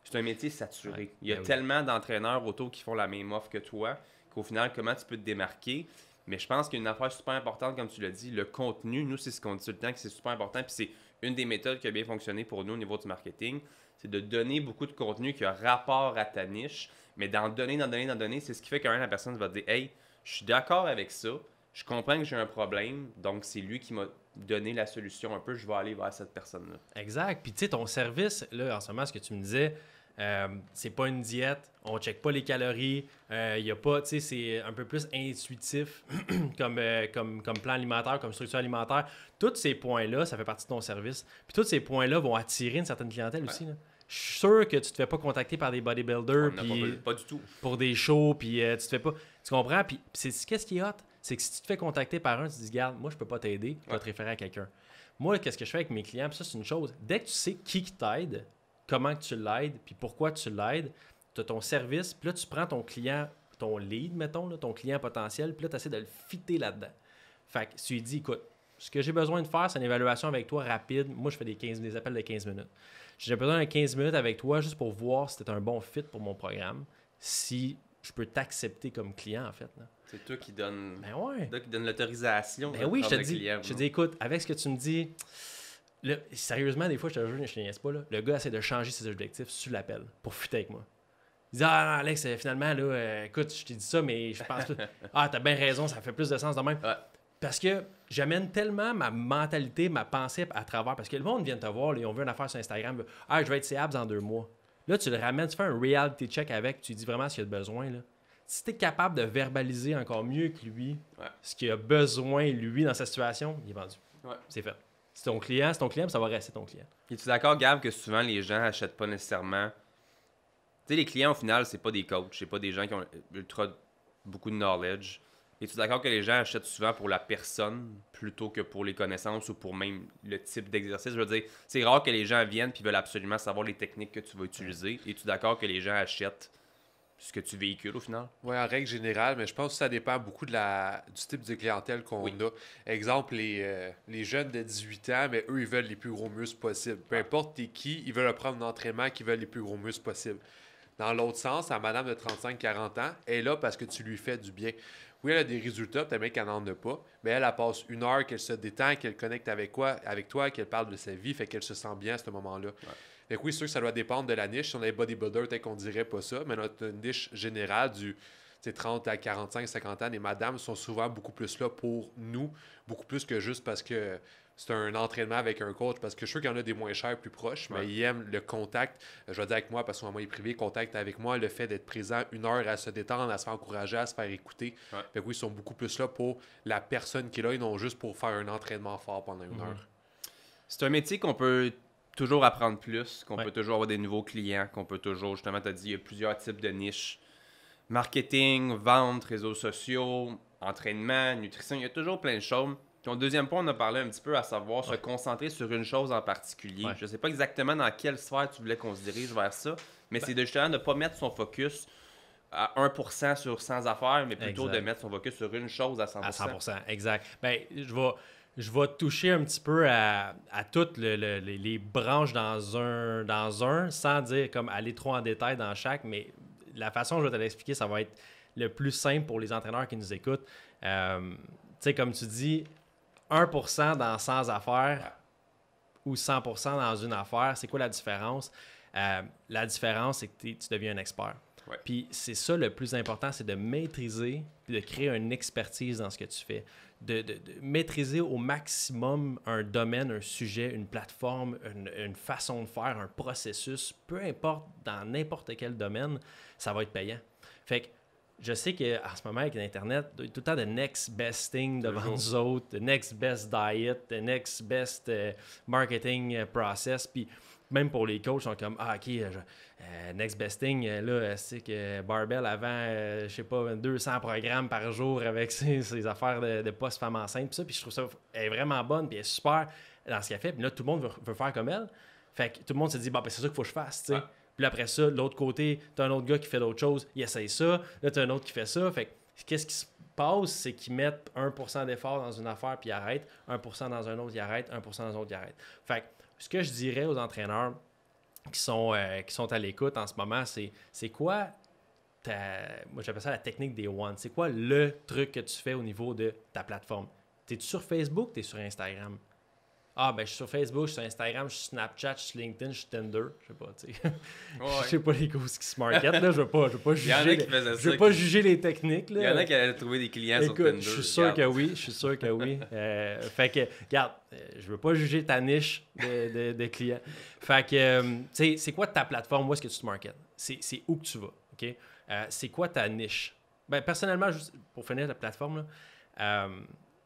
[SPEAKER 1] c'est un métier saturé. Il y a ben tellement d'entraîneurs autour qui font la même offre que toi, qu'au final, comment tu peux te démarquer? Mais je pense qu'une affaire super importante, comme tu l'as dit, le contenu, nous, c'est ce qu'on dit tout le temps, que c'est super important. Puis c'est une des méthodes qui a bien fonctionné pour nous au niveau du marketing, c'est de donner beaucoup de contenu qui a rapport à ta niche, mais d'en donner, d'en donner, d'en donner, c'est ce qui fait quand même la personne va te dire Hey, je suis d'accord avec ça, je comprends que j'ai un problème, donc c'est
[SPEAKER 2] lui qui m'a donné la solution un peu, je vais aller vers cette personne-là. Exact. Puis tu sais, ton service, là, en ce moment, ce que tu me disais, euh, c'est pas une diète, on check pas les calories, il euh, y a pas, c'est un peu plus intuitif <clears throat> euh, comme, comme, plan alimentaire, comme structure alimentaire. Tous ces points-là, ça fait partie de ton service. Puis tous ces points-là vont attirer une certaine clientèle aussi. je suis sûr que tu te fais pas contacter par des bodybuilders pas, du tout pour des shows puis tu te fais pas tu comprends puis qu'est-ce qui est hot c'est que si tu te fais contacter par un tu te dis Regarde, moi je peux pas t'aider je vais te référer à quelqu'un moi qu'est-ce que je fais avec mes clients Puis ça c'est une chose dès que tu sais qui t'aide comment tu l'aides, puis pourquoi tu l'aides. Tu as ton service, puis là, tu prends ton client, ton lead, mettons, là, ton client potentiel, puis là, tu essaies de le fitter là-dedans. Fait que tu lui dis, écoute, ce que j'ai besoin de faire, c'est une évaluation avec toi rapide. Moi, je fais des, 15, des appels de 15 minutes. J'ai besoin de 15 minutes avec toi juste pour voir si tu es un bon fit pour mon programme, si je peux t'accepter comme client, en fait.
[SPEAKER 1] C'est toi qui donne, ben ouais. l'autorisation. Ben oui, je dis, je te dis,
[SPEAKER 2] écoute, avec ce que tu me dis, sérieusement, des fois, je te jure, je ne pas, le gars essaie de changer ses objectifs sur l'appel pour fuiter avec moi. Il dit Ah Alex, euh, finalement, là, euh, écoute, je t'ai dit ça, mais je pense que. <laughs> ah, t'as bien raison, ça fait plus de sens de Parce que j'amène tellement ma mentalité, ma pensée à travers. Parce que le monde vient te voir, et on veut une affaire sur Instagram. Ah, je vais être CABS dans deux mois. Là, tu le ramènes, tu fais un reality check avec, tu dis vraiment ce qu'il a besoin. Si tu es capable de verbaliser encore mieux que lui ce qu'il a besoin, lui, dans sa situation, il est vendu. C'est fait. C'est ton client, c'est ton client, mais ça va rester ton client. Es-tu d'accord, Gab, que souvent les gens
[SPEAKER 1] achètent pas nécessairement. Tu sais, les clients, au final, c'est pas des coachs, c'est pas des gens qui ont ultra beaucoup de knowledge. Es-tu d'accord que les gens achètent souvent pour la personne plutôt que pour les connaissances ou pour même le type d'exercice? Je veux dire, c'est rare que les gens viennent et veulent absolument savoir les techniques que tu vas utiliser. Es-tu d'accord que les gens achètent ce que tu véhicules au final?
[SPEAKER 3] Oui, en règle générale, mais je pense que ça dépend beaucoup de la, du type de clientèle qu'on a. Exemple, les, euh, les, jeunes de 18 ans, mais eux, ils veulent les plus gros muscles possibles. Peu ah. importe t'es qui, ils veulent prendre un entraînement qui veulent les plus gros muscles possibles. Dans l'autre sens, la madame de 35-40 ans est là parce que tu lui fais du bien. Oui, elle a des résultats, peut-être qu'elle n'en a pas, mais elle, passe une heure, qu'elle se détend, qu'elle connecte avec, quoi, avec toi, qu'elle parle de sa vie, fait qu'elle se sent bien à ce moment-là. Fait oui, sûr que ça doit dépendre de la niche. Si on est bodybuilder, peut-être qu'on dirait pas ça, mais notre niche générale du 30 à 45, 50 ans, les madames sont souvent beaucoup plus là pour nous, beaucoup plus que juste parce que c'est un entraînement avec un coach, parce que je suis sûr qu'il y en a des moins chers, plus proches, mais ils aiment le contact, je veux dire avec moi, parce qu'on est privé, contact avec moi, le fait d'être présent une heure à se détendre, à se faire encourager, à se faire écouter. et oui, ils sont beaucoup plus là pour la personne qui est là, et non juste pour faire un entraînement fort pendant une mhm. heure. C'est un métier qu'on peut toujours apprendre plus, qu'on peut
[SPEAKER 1] toujours avoir des nouveaux clients, qu'on peut toujours, justement, tu as dit, il y a plusieurs types de niches. Marketing, vente, réseaux sociaux, entraînement, nutrition, il y a toujours plein de choses. Puis, deuxième point, on a parlé un petit peu à savoir se concentrer sur une chose en particulier. Je ne sais pas exactement dans quelle sphère tu voulais qu'on se dirige vers ça, mais ben c'est justement de ne pas mettre son focus à 1% sur
[SPEAKER 2] 100 affaires, mais plutôt de mettre son focus sur une chose à 100%. À 100%, exact. Ben, je vais je vais toucher un petit peu à, toutes les, branches dans un, dans un, sans dire comme aller trop en détail dans chaque, mais la façon dont je vais te l'expliquer, ça va être le plus simple pour les entraîneurs qui nous écoutent. Euh, tu sais, comme tu dis, 1% dans 100 affaires ou 100% dans une affaire, c'est quoi la différence? Euh, la différence, c'est que tu deviens un expert. Puis c'est ça le plus important, c'est de maîtriser et de créer une expertise dans ce que tu fais de, maîtriser au maximum un domaine, un sujet, une plateforme, une, façon de faire, un processus, peu importe, dans n'importe quel domaine, ça va être payant. Fait que je sais qu'en ce moment, avec l'Internet, tout le temps, de « next best thing devant nous autres, next best diet, next best euh, marketing euh, process. Puis même pour les coachs, sont comme Ah, ok, euh, euh, next besting thing, euh, là, c'est que Barbell avant, je sais pas, 200 programmes par jour avec <laughs> ses, affaires de, poste femme enceinte, puis ça, puis je trouve ça, elle est vraiment bonne, puis elle est super dans ce qu'elle fait, puis là, tout le monde veut, faire comme elle. Fait que tout le monde se dit Bah, c'est ça qu'il faut que je fasse, tu sais. Puis après ça, l'autre côté, t'as un autre gars qui fait d'autres choses, il essaye ça, là, t'as un autre qui fait ça, fait qu'est-ce qui se passe, c'est qu'ils mettent 1% d'effort dans une affaire, puis ils arrêtent, 1% dans un autre, ils arrêtent, 1% dans un autre, ils arrêtent. Fait ce que je dirais aux entraîneurs qui sont, euh, qui sont à l'écoute en ce moment, c'est c'est quoi Moi, j'appelle ça la technique des one. C'est quoi le truc que tu fais au niveau de ta plateforme? T'es-tu sur Facebook? es sur Instagram? Ah, ben, je suis sur Facebook, je suis sur Instagram, je suis sur Snapchat, je suis sur LinkedIn, je suis Tinder. Je sais pas, tu sais. <laughs> je sais pas les gosses qui se marketent, là. Je veux pas, je veux pas <laughs> juger. Il Je veux pas juger les techniques, là. Il y en a qui allaient trouver des clients sur Tinder. Je suis sûr que oui, je suis sûr que oui. <laughs> Euh, fait que, regarde, euh, je veux pas juger ta niche de, clients. Fait que, euh, tu sais, c'est quoi ta plateforme? Où est-ce que tu te marketes? C'est où que tu vas, OK? c'est quoi ta niche? Ben, personnellement, pour finir la plateforme,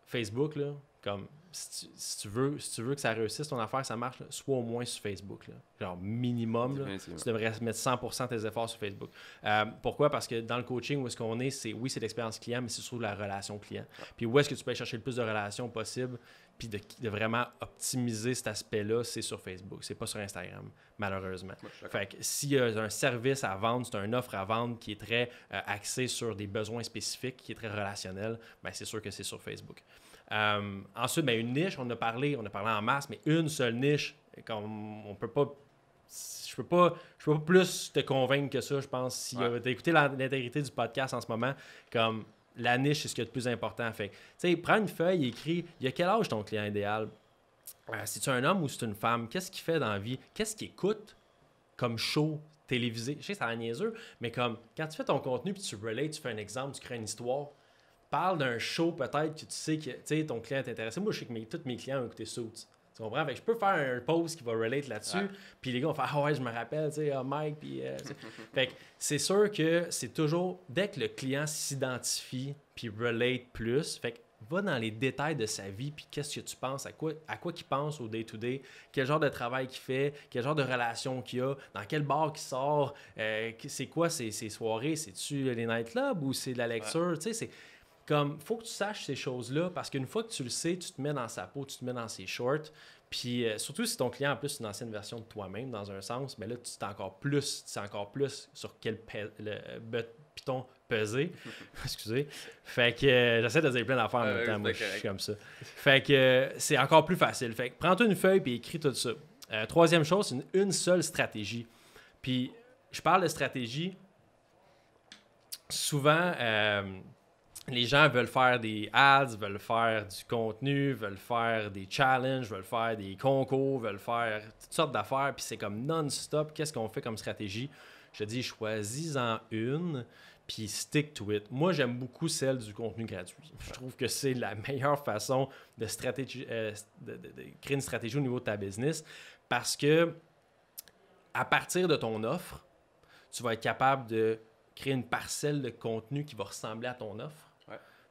[SPEAKER 2] Facebook, là, comme si tu, veux, si tu veux que ça réussisse ton affaire, ça marche, soit au moins sur Facebook. Là minimum, tu devrais mettre 100% tes efforts sur Facebook. Euh, pourquoi? Parce que dans le coaching, où est-ce qu'on est, c'est oui, c'est l'expérience client, mais c'est surtout la relation client. Ah. Puis où est-ce que tu peux aller chercher le plus de relations possible, puis de, vraiment optimiser cet aspect-là, c'est sur Facebook, c'est pas sur Instagram, malheureusement. fait que s'il y un service à vendre, c'est une offre à vendre qui est très euh, axée sur des besoins spécifiques, qui est très relationnel, ben c'est sûr que c'est sur Facebook. Euh, ensuite, ben, une niche, on a parlé, on a parlé en masse, mais une seule niche, comme on peut pas je peux pas je peux pas plus te convaincre que ça, je pense. Si tu euh, écouté l'intégrité du podcast en ce moment, comme la niche, c'est ce qui est le plus important. Fait tu sais, prends une feuille, écris, il y a quel âge ton client idéal? si tu es un homme ou c'est une femme? Qu'est-ce qu'il fait dans la vie? Qu'est-ce qu'il écoute comme show télévisé? Je sais, ça niaiseux, mais comme quand tu fais ton contenu puis tu relates, tu fais un exemple, tu crées une histoire, parle d'un show peut-être que tu sais que ton client est intéressé. Moi, je sais que mes, tous mes clients ont écouté Suits je peux faire un post qui va relate là-dessus. Puis les gars vont faire Ah ouais, je me rappelle, tu ah, Mike. Euh, <laughs> fait c'est sûr que c'est toujours, dès que le client s'identifie, puis relate plus, fait va dans les détails de sa vie, puis qu'est-ce que tu penses, à quoi, à quoi pense au day-to-day, quel genre de travail qu'il fait, quel genre de relation qu'il a, dans quel bar qu'il sort, euh, c'est quoi ces soirées, c'est-tu les night clubs ou c'est de la lecture, tu sais, c'est comme, faut que tu saches ces choses-là parce qu'une fois que tu le sais, tu te mets dans sa peau, tu te mets dans ses shorts. Puis euh, surtout si ton client en plus une ancienne version de toi-même dans un sens, mais là tu t'es encore plus, tu sais encore plus sur quel le piton peser. <laughs> Excusez. Fait que euh, j'essaie de dire plein d'affaires en même temps, moi je suis comme ça. Fait que euh, c'est encore plus facile. Fait que prends-toi une feuille puis écris tout ça. troisième chose, c'est une, une, seule stratégie. Puis je parle de stratégie souvent les gens veulent faire des ads, veulent faire du contenu, veulent faire des challenges, veulent faire des concours, veulent faire toutes sortes d'affaires. Puis c'est comme non-stop. Qu'est-ce qu'on fait comme stratégie? Je dis, choisis-en une, puis stick to it. Moi, j'aime beaucoup celle du contenu gratuit. <laughs> Je trouve que c'est la meilleure façon euh, de, de créer une stratégie au niveau de ta business parce que à partir de ton offre, tu vas être capable de créer une parcelle de contenu qui va ressembler à ton offre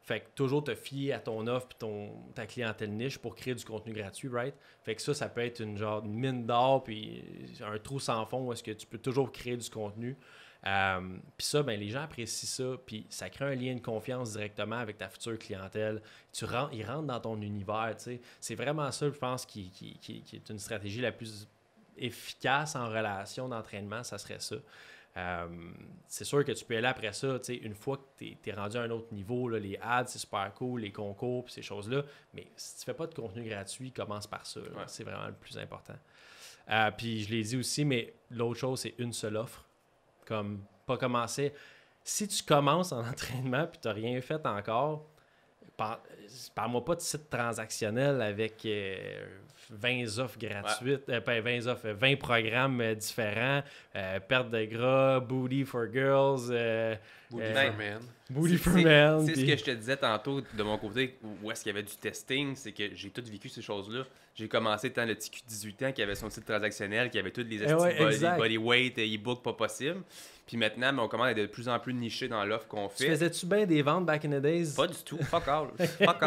[SPEAKER 2] fait que toujours te fier à ton offre et ta clientèle niche pour créer du contenu gratuit, right? Fait que ça, ça peut être une genre une mine d'or puis un trou sans fond où est-ce que tu peux toujours créer du contenu. Euh, puis ça, ben, les gens apprécient ça, puis ça crée un lien de confiance directement avec ta future clientèle. Tu ils rentrent dans ton univers, C'est vraiment ça, je pense, qui, qui, est une stratégie la plus efficace en relation d'entraînement, ça serait ça. Euh, c'est sûr que tu peux aller après ça, une fois que tu es, rendu à un autre niveau, les ads, c'est super cool, les concours, puis ces choses-là, mais si tu fais pas de contenu gratuit, commence par ça. C'est vraiment le plus important. Euh, puis je l'ai dit aussi, mais l'autre chose, c'est une seule offre. Comme pas commencer. Si tu commences en <laughs> entraînement puis tu n'as rien fait encore, Parle-moi pas de site transactionnel avec 20 euh, offres gratuites, 20 euh, ben, offres, 20 euh, programmes différents, perte de gras, booty for girls, booty for men. Booty C'est ce que je te disais tantôt de
[SPEAKER 1] mon côté, où est-ce qu'il y avait du testing, c'est que j'ai tout vécu ces choses-là. J'ai commencé étant le TQ 18 ans qui avait son site transactionnel, qui avait toutes les, eh ouais, body, body, weight, e-book pas possible. Puis maintenant, on commence à être de plus en plus niché dans l'offre qu'on fait. Tu faisais-tu
[SPEAKER 2] bien des ventes back in the days? Pas du tout. Fuck all. <laughs> Fuck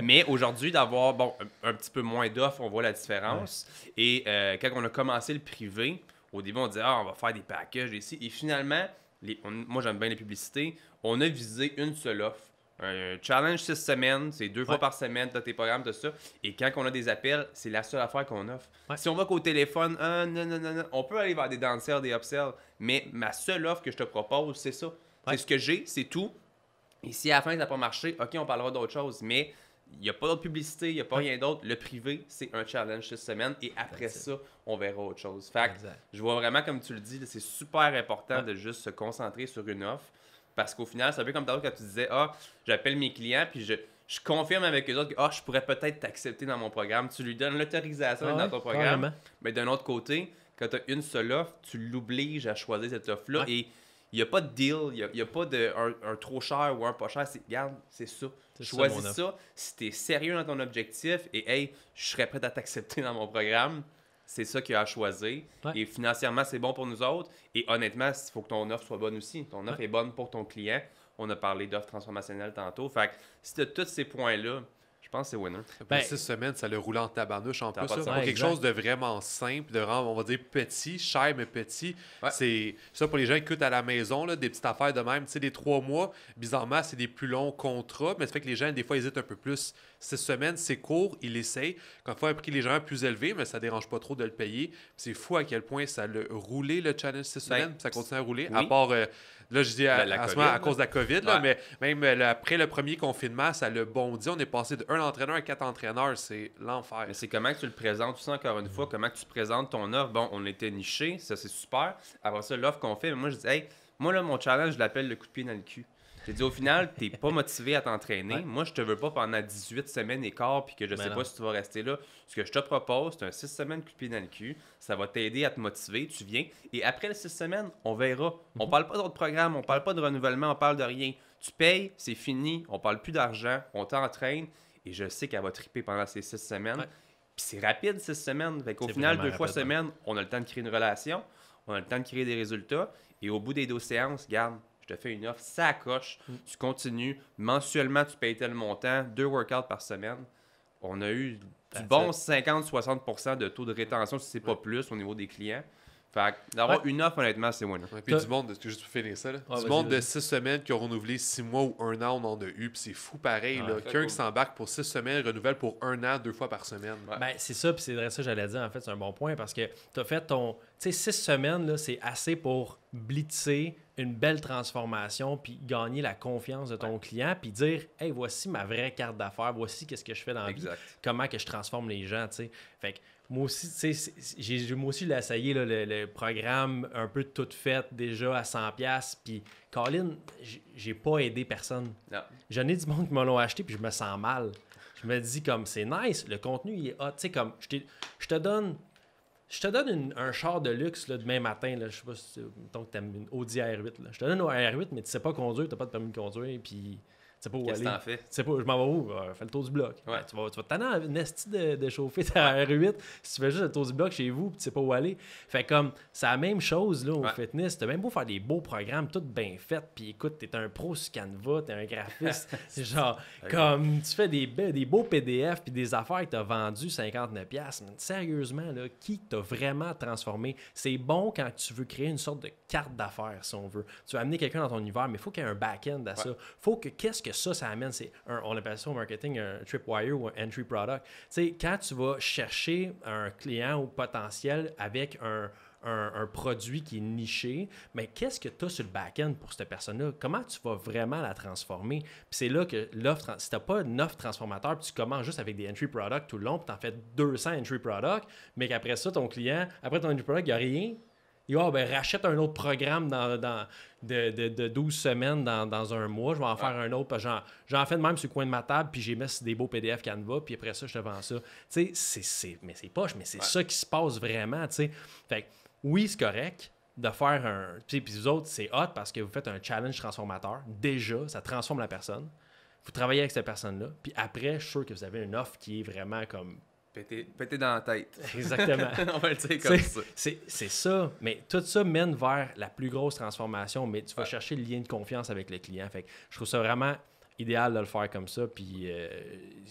[SPEAKER 1] Mais aujourd'hui, d'avoir bon, un petit peu moins d'offres, on voit la différence. Et euh, quand on a commencé le privé, au début, on disait, ah, on va faire des packages ici. Et finalement, les, moi, j'aime bien les publicités. On a visé une seule offre un euh, challenge six semaines, c'est deux fois par semaine, t'as tes programmes, tout ça. Et quand on a des appels, c'est la seule affaire qu'on offre. Si on va qu'au téléphone, ah, on peut aller vers des danseurs, des upsells, mais ma seule offre que je te propose, c'est ça. C'est ce que j'ai, c'est tout. Et si à la fin, ça n'a pas marché, OK, on parlera d'autre chose. Mais il n'y a pas d'autre publicité, il n'y a pas rien d'autre. Le privé, c'est un challenge cette semaines et après ça, on verra autre chose. Fait je vois vraiment, comme tu le dis, c'est super important de juste se concentrer sur une offre. Parce qu'au final, c'est un peu comme quand tu disais Ah, j'appelle mes clients, puis je, confirme avec eux autres que ah, je pourrais peut-être t'accepter dans mon programme. Tu lui donnes l'autorisation ah dans ton programme. Mais d'un autre côté, quand tu as une seule offre, tu l'obliges à choisir cette offre-là. Et il n'y a pas de deal, il n'y a, pas de un, trop cher ou un pas cher. Regarde, c'est ça. Choisis ça, ça si tu es sérieux dans ton objectif et hey, je serais prêt à t'accepter dans mon programme c'est ça qu'il a choisi Et financièrement, c'est bon pour nous autres. Et honnêtement, il faut que ton offre soit bonne aussi. Ton offre est bonne pour ton client. On a parlé d'offre transformationnelle tantôt. Fait que si tu as tous ces points-là, je pense que c'est winner. non? Ben, six
[SPEAKER 3] semaines, ça le roule en tabarnouche en plus. quelque chose de vraiment simple, de rendre, on va dire, petit, cher mais petit. C'est ça pour les gens qui coûtent à la maison, là, des petites affaires de même. Tu sais, des trois mois, bizarrement, c'est des plus longs contrats, mais ça fait que les gens, des fois, hésitent un peu plus. Cette semaine, c'est court, il essaye. Quand faut un prix légèrement plus élevé, mais ça dérange pas trop de le payer. C'est fou à quel point ça a roulé le challenge cette ben, semaine, ça continue à rouler. À part, euh, là, je dis à, cause de la COVID, mais même euh, après le premier confinement, ça le bondi. On est passé de un entraîneur à quatre entraîneurs. C'est
[SPEAKER 1] l'enfer. Mais c'est comment que tu le présentes sens encore une fois, comment tu présentes ton offre. Bon, on était niché, ça c'est super. Après ça, l'offre qu'on fait, mais moi, je dis, hey, moi, là, mon challenge, je l'appelle le coup de pied dans le cul. J'ai dit, au final, t'es pas <laughs> motivé à t'entraîner. Moi, je te veux pas pendant 18 semaines et quart, puis que je ben sais pas si tu vas rester là. Ce que je te propose, c'est un 6 semaines coup de le cul. Ça va t'aider à te motiver. Tu viens. Et après les 6 semaines, on verra. On ne mhm. On parle pas d'autres programmes, on parle pas de renouvellement, on parle de rien. Tu payes, c'est fini. On parle plus d'argent, on t'entraîne. Et je sais qu'elle va triper pendant ces 6 semaines. Puis c'est rapide, 6 semaines. Fait qu'au final, deux fois hein. semaine, on a le temps de créer une relation, on a le temps de créer des résultats. Et au bout des deux séances, garde, je te fais une offre, ça coche, mm. tu continues, mensuellement, tu payes tel montant, deux workouts par semaine. On a eu du bon 50-60 de taux de rétention, si c'est pas plus, au niveau des clients. Fait d'avoir
[SPEAKER 3] une offre, honnêtement, c'est winner. puis du monde, de, juste pour finir ça, là, du monde de 6 semaines qui ont renouvelé 6 mois ou 1 an, on en a eu, puis c'est fou pareil. là Quelqu'un qui s'embarque pour 6 semaines, renouvelle pour 1 an, deux fois par semaine. Ben, c'est ça, puis c'est vrai ça j'allais dire, en fait, c'est un bon point, parce que tu as fait ton. Tu sais, 6 semaines,
[SPEAKER 2] c'est assez pour blitzer une belle transformation, puis gagner la confiance de ton client, puis dire Hey, voici ma vraie carte d'affaires, voici qu'est-ce que je fais dans la vie, comment que je transforme les gens, tu sais. Fait que moi aussi, tu sais, j'ai, moi aussi, essayé le, programme un peu tout fait déjà à 100$. Puis, Colin, j'ai pas aidé personne. J'en ai du monde qui me l'ont acheté, puis je me sens mal. Je me dis, comme, c'est nice, le contenu, il est hot. Tu sais, comme, je te donne. Je te donne un char de luxe là, demain matin. Là, je sais pas si tu aimes une Audi R8. Je te donne un R8, mais tu sais pas conduire, tu n'as pas de permis de conduire. Puis sais pas où Qu'est-ce aller. t'en Tu sais pas, je m'en vais où? Euh, fais le tour du bloc. Ouais. tu vas, tu vas t'en aller de, de chauffer ta R8 si tu fais juste le tour du bloc chez vous puis tu sais pas où aller. Fait comme, c'est la même chose là, au fitness, fitness. T'as même beau faire des beaux programmes, tout bien fait, puis écoute, t'es un pro sur Canva, t'es un graphiste. <laughs> C'est genre, comme tu fais des, des beaux PDF puis des affaires que t'as vendues 59$. Mais sérieusement, là, qui t'a vraiment transformé? C'est bon quand tu veux créer une sorte de carte d'affaires, si on veut. Tu veux amener quelqu'un dans ton univers, mais il faut qu'il y ait un back-end à ça. faut que qu'est-ce que ça, ça amène, c'est on appelle ça au marketing un tripwire ou un entry product. Tu quand tu vas chercher un client ou potentiel avec un, produit qui est niché, mais qu'est-ce que tu as sur le back-end pour cette personne-là? Comment tu vas vraiment la transformer? c'est là que l'offre, si tu n'as pas une offre transformateur, puis tu commences juste avec des entry products tout le long, puis tu en fais 200 entry products, mais qu'après ça, ton client, après ton entry product, il n'y a rien, il ben, rachète un autre programme dans, de, 12 semaines dans, un mois. Je vais en faire un autre. J'en fais de même sur le coin de ma table, puis j'ai mis des beaux PDF Canva, puis après ça, je te vends ça. mais c'est poche, mais c'est ça qui se passe vraiment. Fait oui, c'est correct de faire un. Puis vous autres, c'est hot parce que vous faites un challenge transformateur. Déjà, ça transforme la personne. Vous travaillez avec cette personne-là, puis après, je suis sûr que vous avez une offre qui est vraiment comme Péter, dans la tête. <laughs> Exactement. On va le dire comme ça. C'est ça. Mais tout ça mène vers la plus grosse transformation, mais tu vas chercher le lien de confiance avec le client. Fait je trouve ça vraiment idéal de le faire comme ça. Puis euh,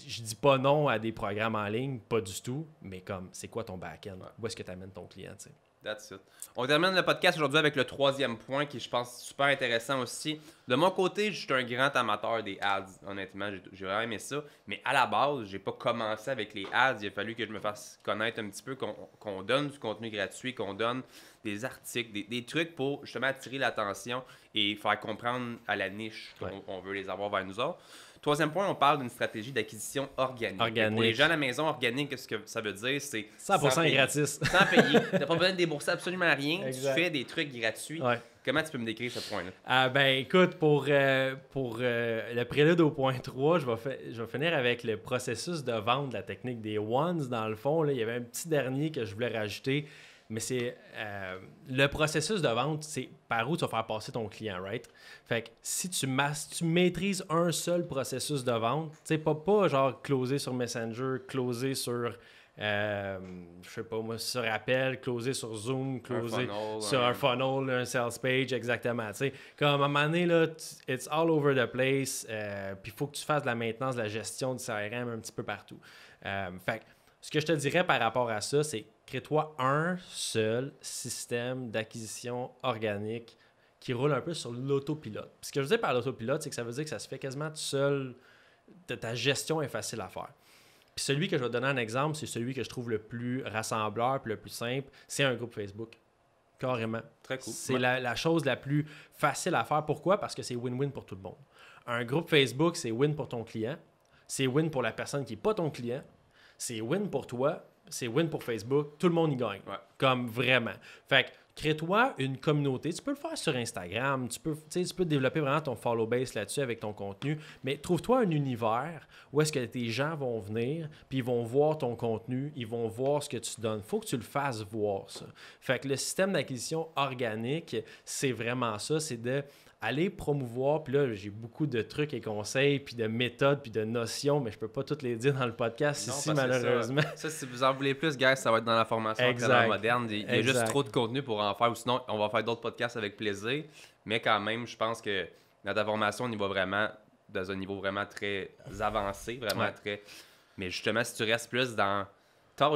[SPEAKER 2] je dis pas non à des programmes en ligne, pas du tout, mais comme c'est quoi ton back-end? Où est-ce que tu amènes ton client?
[SPEAKER 1] That's it. On termine le podcast aujourd'hui avec le troisième point qui, je pense, super intéressant aussi. De mon côté, je suis un grand amateur des ads. Honnêtement, j'ai vraiment aimé ça. Mais à la base, j'ai pas commencé avec les ads. Il a fallu que je me fasse connaître un petit peu, qu'on donne du contenu gratuit, qu'on donne des articles, des, trucs pour justement attirer l'attention et faire comprendre à la niche qu'on veut les avoir vers nous autres. Troisième point, on parle d'une stratégie d'acquisition organique. Pour les gens à la maison, organique, ce que ça veut dire, c'est 100%, gratis. Sans payer. tu <laughs> n'as <laughs> pas besoin de débourser absolument rien. Tu fais des trucs gratuits. Comment tu peux me décrire ce point-là?
[SPEAKER 2] Ah, ben, écoute, pour, euh, pour euh, le prélude au point 3, je vais, je finir avec le processus de vente, la technique des ones. Dans le fond, il y avait un petit dernier que je voulais rajouter. Mais c'est euh, le processus de vente, c'est par où tu vas faire passer ton client, right? Fait que si tu, tu maîtrises un seul processus de vente, tu sais, pas, pas genre closer sur Messenger, closer sur. Euh, je sais pas moi, sur appel, closer sur Zoom, closer sur un funnel, un sales page, exactement. Tu sais, comme à un moment donné, là, it's all over the place. Euh, puis il faut que tu fasses de la maintenance, de la gestion du CRM un petit peu partout. Euh, fait ce que je te dirais par rapport à ça, c'est crée-toi un seul système d'acquisition organique qui roule un peu sur l'autopilote. Ce que je veux dire par l'autopilote, c'est que ça veut dire que ça se fait quasiment tout seul. Ta gestion est facile à faire. Puis celui que je vais te donner en exemple, c'est celui que je trouve le plus rassembleur, puis le plus simple, c'est un groupe Facebook. Carrément. Très cool. C'est la, la, chose la plus facile à faire. Pourquoi? Parce que c'est win-win pour tout le monde. Un groupe Facebook, c'est win pour ton client, c'est win pour la personne qui n'est pas ton client, c'est win pour toi, c'est win pour Facebook, tout le monde y gagne. Comme vraiment. Fait que, crée-toi une communauté. Tu peux le faire sur Instagram, tu peux, tu peux développer vraiment ton follow base là-dessus avec ton contenu, mais trouve-toi un univers où est-ce que tes gens vont venir, puis ils vont voir ton contenu, ils vont voir ce que tu donnes. faut que tu le fasses voir, ça. Fait que le système d'acquisition organique, c'est vraiment ça, c'est de allez promouvoir, puis là, j'ai beaucoup de trucs et conseils, puis de méthodes, puis de notions, mais je peux pas toutes les dire dans le podcast ici, malheureusement.
[SPEAKER 1] Ça, si vous en voulez plus, guys, ça va être dans la formation moderne. Il y a juste trop de contenu pour en faire, ou sinon, on va faire d'autres podcasts avec plaisir. Mais quand même, je pense que notre formation, on y va vraiment dans un niveau vraiment très avancé, vraiment très... Mais justement, si tu restes plus dans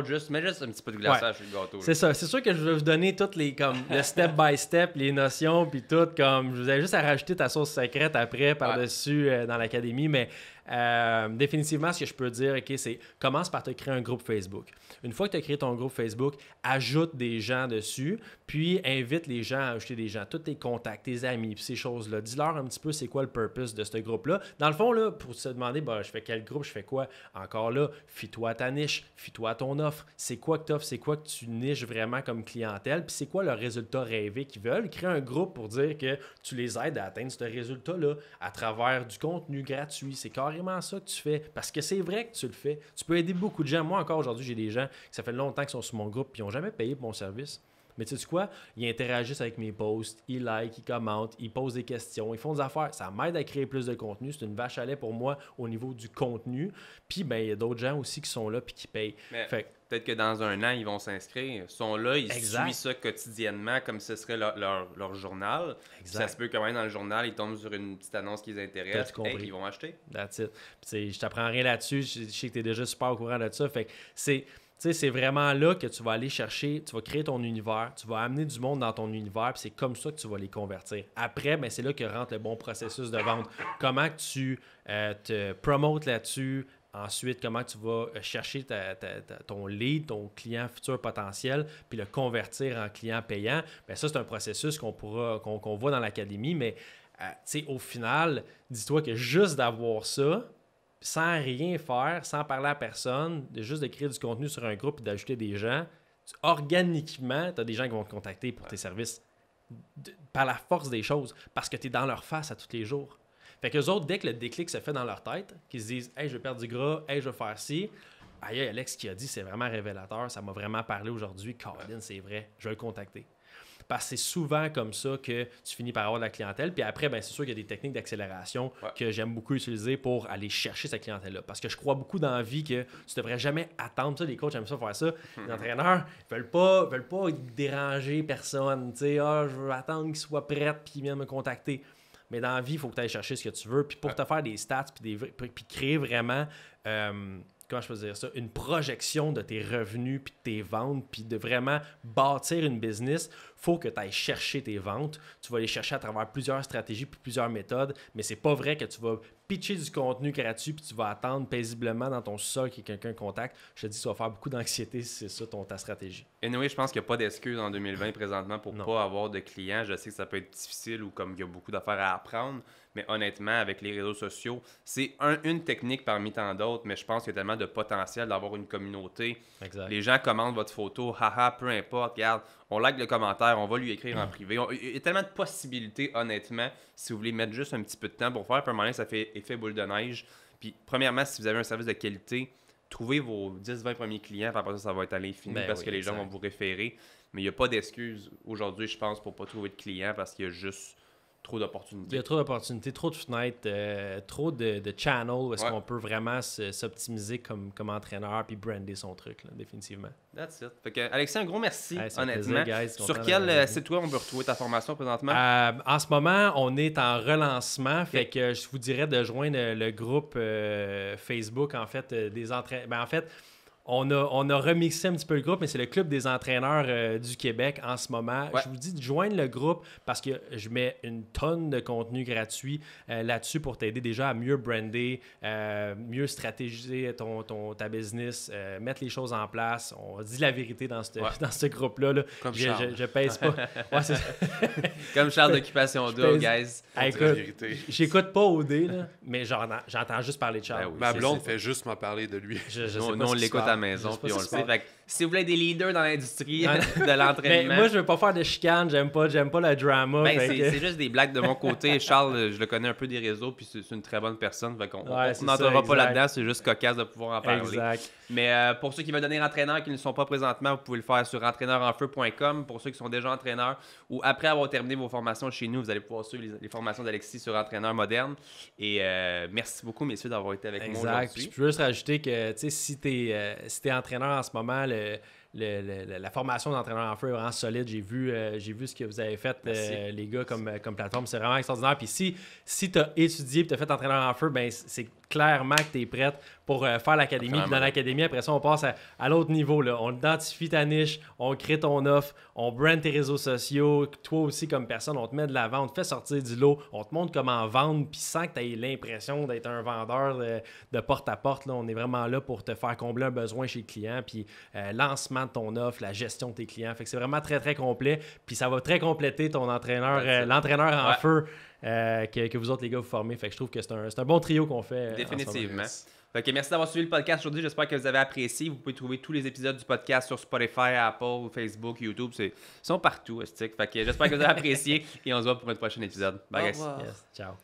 [SPEAKER 1] juste, mets juste un petit peu de glaçage sur le gâteau. C'est ça. C'est
[SPEAKER 2] sûr que je vais vous donner toutes les, comme, le <laughs> step by step, les notions, puis tout, comme, je vous ai juste à rajouter ta sauce secrète après, par-dessus, euh, dans l'académie, mais euh, définitivement, ce que je peux dire, ok, c'est commence par te créer un groupe Facebook. Une fois que tu as créé ton groupe Facebook, ajoute des gens dessus, puis invite les gens à ajouter des gens, tous tes contacts, tes amis, puis ces choses-là. Dis-leur un petit peu c'est quoi le purpose de ce groupe-là. Dans le fond, là, pour se demander, bah, je fais quel groupe, je fais quoi, encore là, fis toi ta niche, fie-toi ton offre. C'est quoi que tu offres, c'est quoi que tu niches vraiment comme clientèle, puis c'est quoi le résultat rêvé qu'ils veulent. Crée un groupe pour dire que tu les aides à atteindre ce résultat-là à travers du contenu gratuit. C'est carrément vraiment ça que tu fais. Parce que c'est vrai que tu le fais. Tu peux aider beaucoup de gens. Moi, encore aujourd'hui, j'ai des gens qui ça fait longtemps qu'ils sont sur mon groupe et ils n'ont jamais payé pour mon service. Mais tu sais quoi? Ils interagissent avec mes posts, ils likent, ils commentent, ils posent des questions, ils font des affaires. Ça m'aide à créer plus de contenu. C'est une vache à lait pour moi au niveau du contenu. Puis, ben, il y a d'autres gens aussi qui sont là puis qui payent. Fait
[SPEAKER 1] Peut-être que dans un an, ils vont s'inscrire. Ils sont là, ils suivent ça quotidiennement comme ce serait leur, leur, journal. Ça se peut quand même dans le journal, ils tombent sur une petite annonce qui les intéresse. et ils
[SPEAKER 2] vont acheter. That's it. je t'apprends rien là-dessus. Je, sais que tu es déjà super au courant de ça. Fait c'est c'est vraiment là que tu vas aller chercher, tu vas créer ton univers, tu vas amener du monde dans ton univers, puis c'est comme ça que tu vas les convertir. Après, ben, c'est là que rentre le bon processus de vente. Comment tu euh, te promotes là-dessus, Ensuite, comment tu vas euh, chercher ton lead, ton client futur potentiel, puis le convertir en client payant. Bien, ça, c'est un processus qu'on pourra qu'on voit dans l'académie, mais euh, au final, dis-toi que juste d'avoir ça, sans rien faire, sans parler à personne, juste de créer du contenu sur un groupe et d'ajouter des gens, organiquement, tu as des gens qui vont te contacter pour tes services par la force des choses parce que tu es dans leur face à tous les jours. Fait que autres, dès que le déclic se fait dans leur tête, qu'ils se disent Hey, je vais perdre du gras, hey, je vais faire ci. Aïe, Alex qui a dit, c'est vraiment révélateur, ça m'a vraiment parlé aujourd'hui. Caroline, c'est vrai, je vais le contacter parce que c'est souvent comme ça que tu finis par avoir de la clientèle. Puis après, ben, c'est sûr qu'il y a des techniques d'accélération que j'aime beaucoup utiliser pour aller chercher cette clientèle-là. Parce que je crois beaucoup dans la vie que tu ne devrais jamais attendre ça. Les coachs aiment ça faire ça. Les entraîneurs veulent pas, veulent pas déranger personne. Tu sais, ah, je veux attendre qu'ils soient prêts puis qu'ils viennent me contacter. Mais dans la vie, il faut que tu ailles chercher ce que tu veux. Puis pour te faire des stats, puis, créer vraiment euh, comment je peux dire ça, une projection de tes revenus, puis de tes ventes, puis de vraiment bâtir une business, faut que tu ailles chercher tes ventes. Tu vas les chercher à travers plusieurs stratégies, puis plusieurs méthodes, mais c'est pas vrai que tu vas pitcher du contenu gratuit, puis tu vas attendre paisiblement dans ton sol que quelqu'un contacte. Je te dis, ça va faire beaucoup d'anxiété si c'est ça ton, ta stratégie.
[SPEAKER 1] Et anyway, je pense qu'il n'y a pas d'excuse en 2020 présentement pour ne pas avoir de clients. Je sais que ça peut être difficile ou comme il y a beaucoup d'affaires à apprendre, mais honnêtement, avec les réseaux sociaux, c'est une technique parmi tant d'autres, mais je pense qu'il y a tellement de potentiel d'avoir une communauté. Les gens commentent votre photo, haha, peu importe, regarde, on like le commentaire, on va lui écrire en privé. il y a tellement de possibilités, honnêtement, si vous voulez mettre juste un petit peu de temps pour faire. Puis un moment ça fait effet boule de neige. Puis, premièrement, si vous avez un service de qualité, trouvez vos 10-20 premiers clients, puis après ça, ça va être à l'infini ben parce que les gens vont vous référer. Mais il n'y a pas d'excuses aujourd'hui, je pense, pour ne pas trouver de clients parce qu'il y a juste trop d'opportunités. Il y a trop
[SPEAKER 2] d'opportunités, trop de fenêtres, euh, trop de, channels où est-ce qu'on peut vraiment s'optimiser comme, comme entraîneur puis brander son truc, définitivement.
[SPEAKER 1] That's it. Fait Alexis, un gros merci, honnêtement. Sur quel euh, site web on peut retrouver ta formation présentement?
[SPEAKER 2] Euh, en ce moment, on est en relancement. Fait que je vous dirais de joindre le groupe Facebook, en fait, des entraîneurs. Ben, en fait, on a, remixé un petit peu le groupe, mais c'est le Club des entraîneurs euh, du Québec en ce moment. Je vous dis de joindre le groupe parce que je mets une tonne de contenu gratuit euh, là-dessus pour t'aider déjà à mieux brander, euh, mieux stratégiser ton, ton ta business, mettre les choses en place. On dit la vérité dans ce, <laughs> dans ce groupe-là. Comme je, Charles. Je, pèse pas. <laughs> <laughs> Comme Charles d'Occupation 2 guys. Ah, j'écoute pas OD, là, mais j'entends juste parler de Charles. Ben Ma blonde fait juste m'en parler de lui. non, l'écoute à la maison, puis on le sait si vous voulez des leaders dans l'industrie <laughs> de l'entraînement. moi, je veux pas faire de chicane, j'aime pas, j'aime pas le drama. Ben, c'est, juste
[SPEAKER 1] des blagues de mon côté. <laughs> Charles, je le connais un peu des réseaux, puis c'est, une très bonne personne. on n'entrera pas là-dedans, c'est juste cocasse de pouvoir en parler. Exact. Mais euh, pour ceux qui veulent donner entraîneur qui ne sont pas présentement, vous pouvez le faire sur entraîneurenfeu.com. Pour ceux qui sont déjà entraîneurs ou après avoir terminé vos formations chez nous, vous allez pouvoir suivre les, formations d'Alexis sur Entraîneur Moderne. Et euh, merci beaucoup, messieurs, d'avoir été avec exact. aujourd'hui. je veux
[SPEAKER 2] juste rajouter que si tu es, euh, entraîneur en ce moment, la formation d'entraîneur en feu est vraiment solide. J'ai vu, euh, vu ce que vous avez fait, euh, les gars, comme, euh, comme plateforme. C'est vraiment extraordinaire. Puis si, tu as étudié et tu as fait entraîneur en feu, ben, c'est clairement que tu es prête pour euh, faire l'académie. dans l'académie, après ça, on passe à, l'autre niveau. Là. On identifie ta niche, on crée ton offre, on brand tes réseaux sociaux. Toi aussi, comme personne, on te met de l'avant, on te fait sortir du lot, on te montre comment vendre, puis sans que tu aies l'impression d'être un vendeur euh, de, porte à porte. Là. On est vraiment là pour te faire combler un besoin chez le client, puis euh, lancement de ton offre, la gestion de tes clients. Fait que c'est vraiment très, très complet. Puis ça va très compléter ton entraîneur, l'entraîneur en feu euh, que, que, vous autres, les gars, vous formez. Fait que je trouve que c'est un, un, bon trio qu'on fait. Euh, Définitivement.
[SPEAKER 1] merci d'avoir suivi le podcast aujourd'hui. J'espère que vous avez apprécié. Vous pouvez trouver tous les épisodes du podcast sur Spotify, Apple, Facebook, YouTube. Ils sont partout, J'espère que vous avez apprécié <laughs> et on se voit pour notre prochain épisode. Bye, Ciao.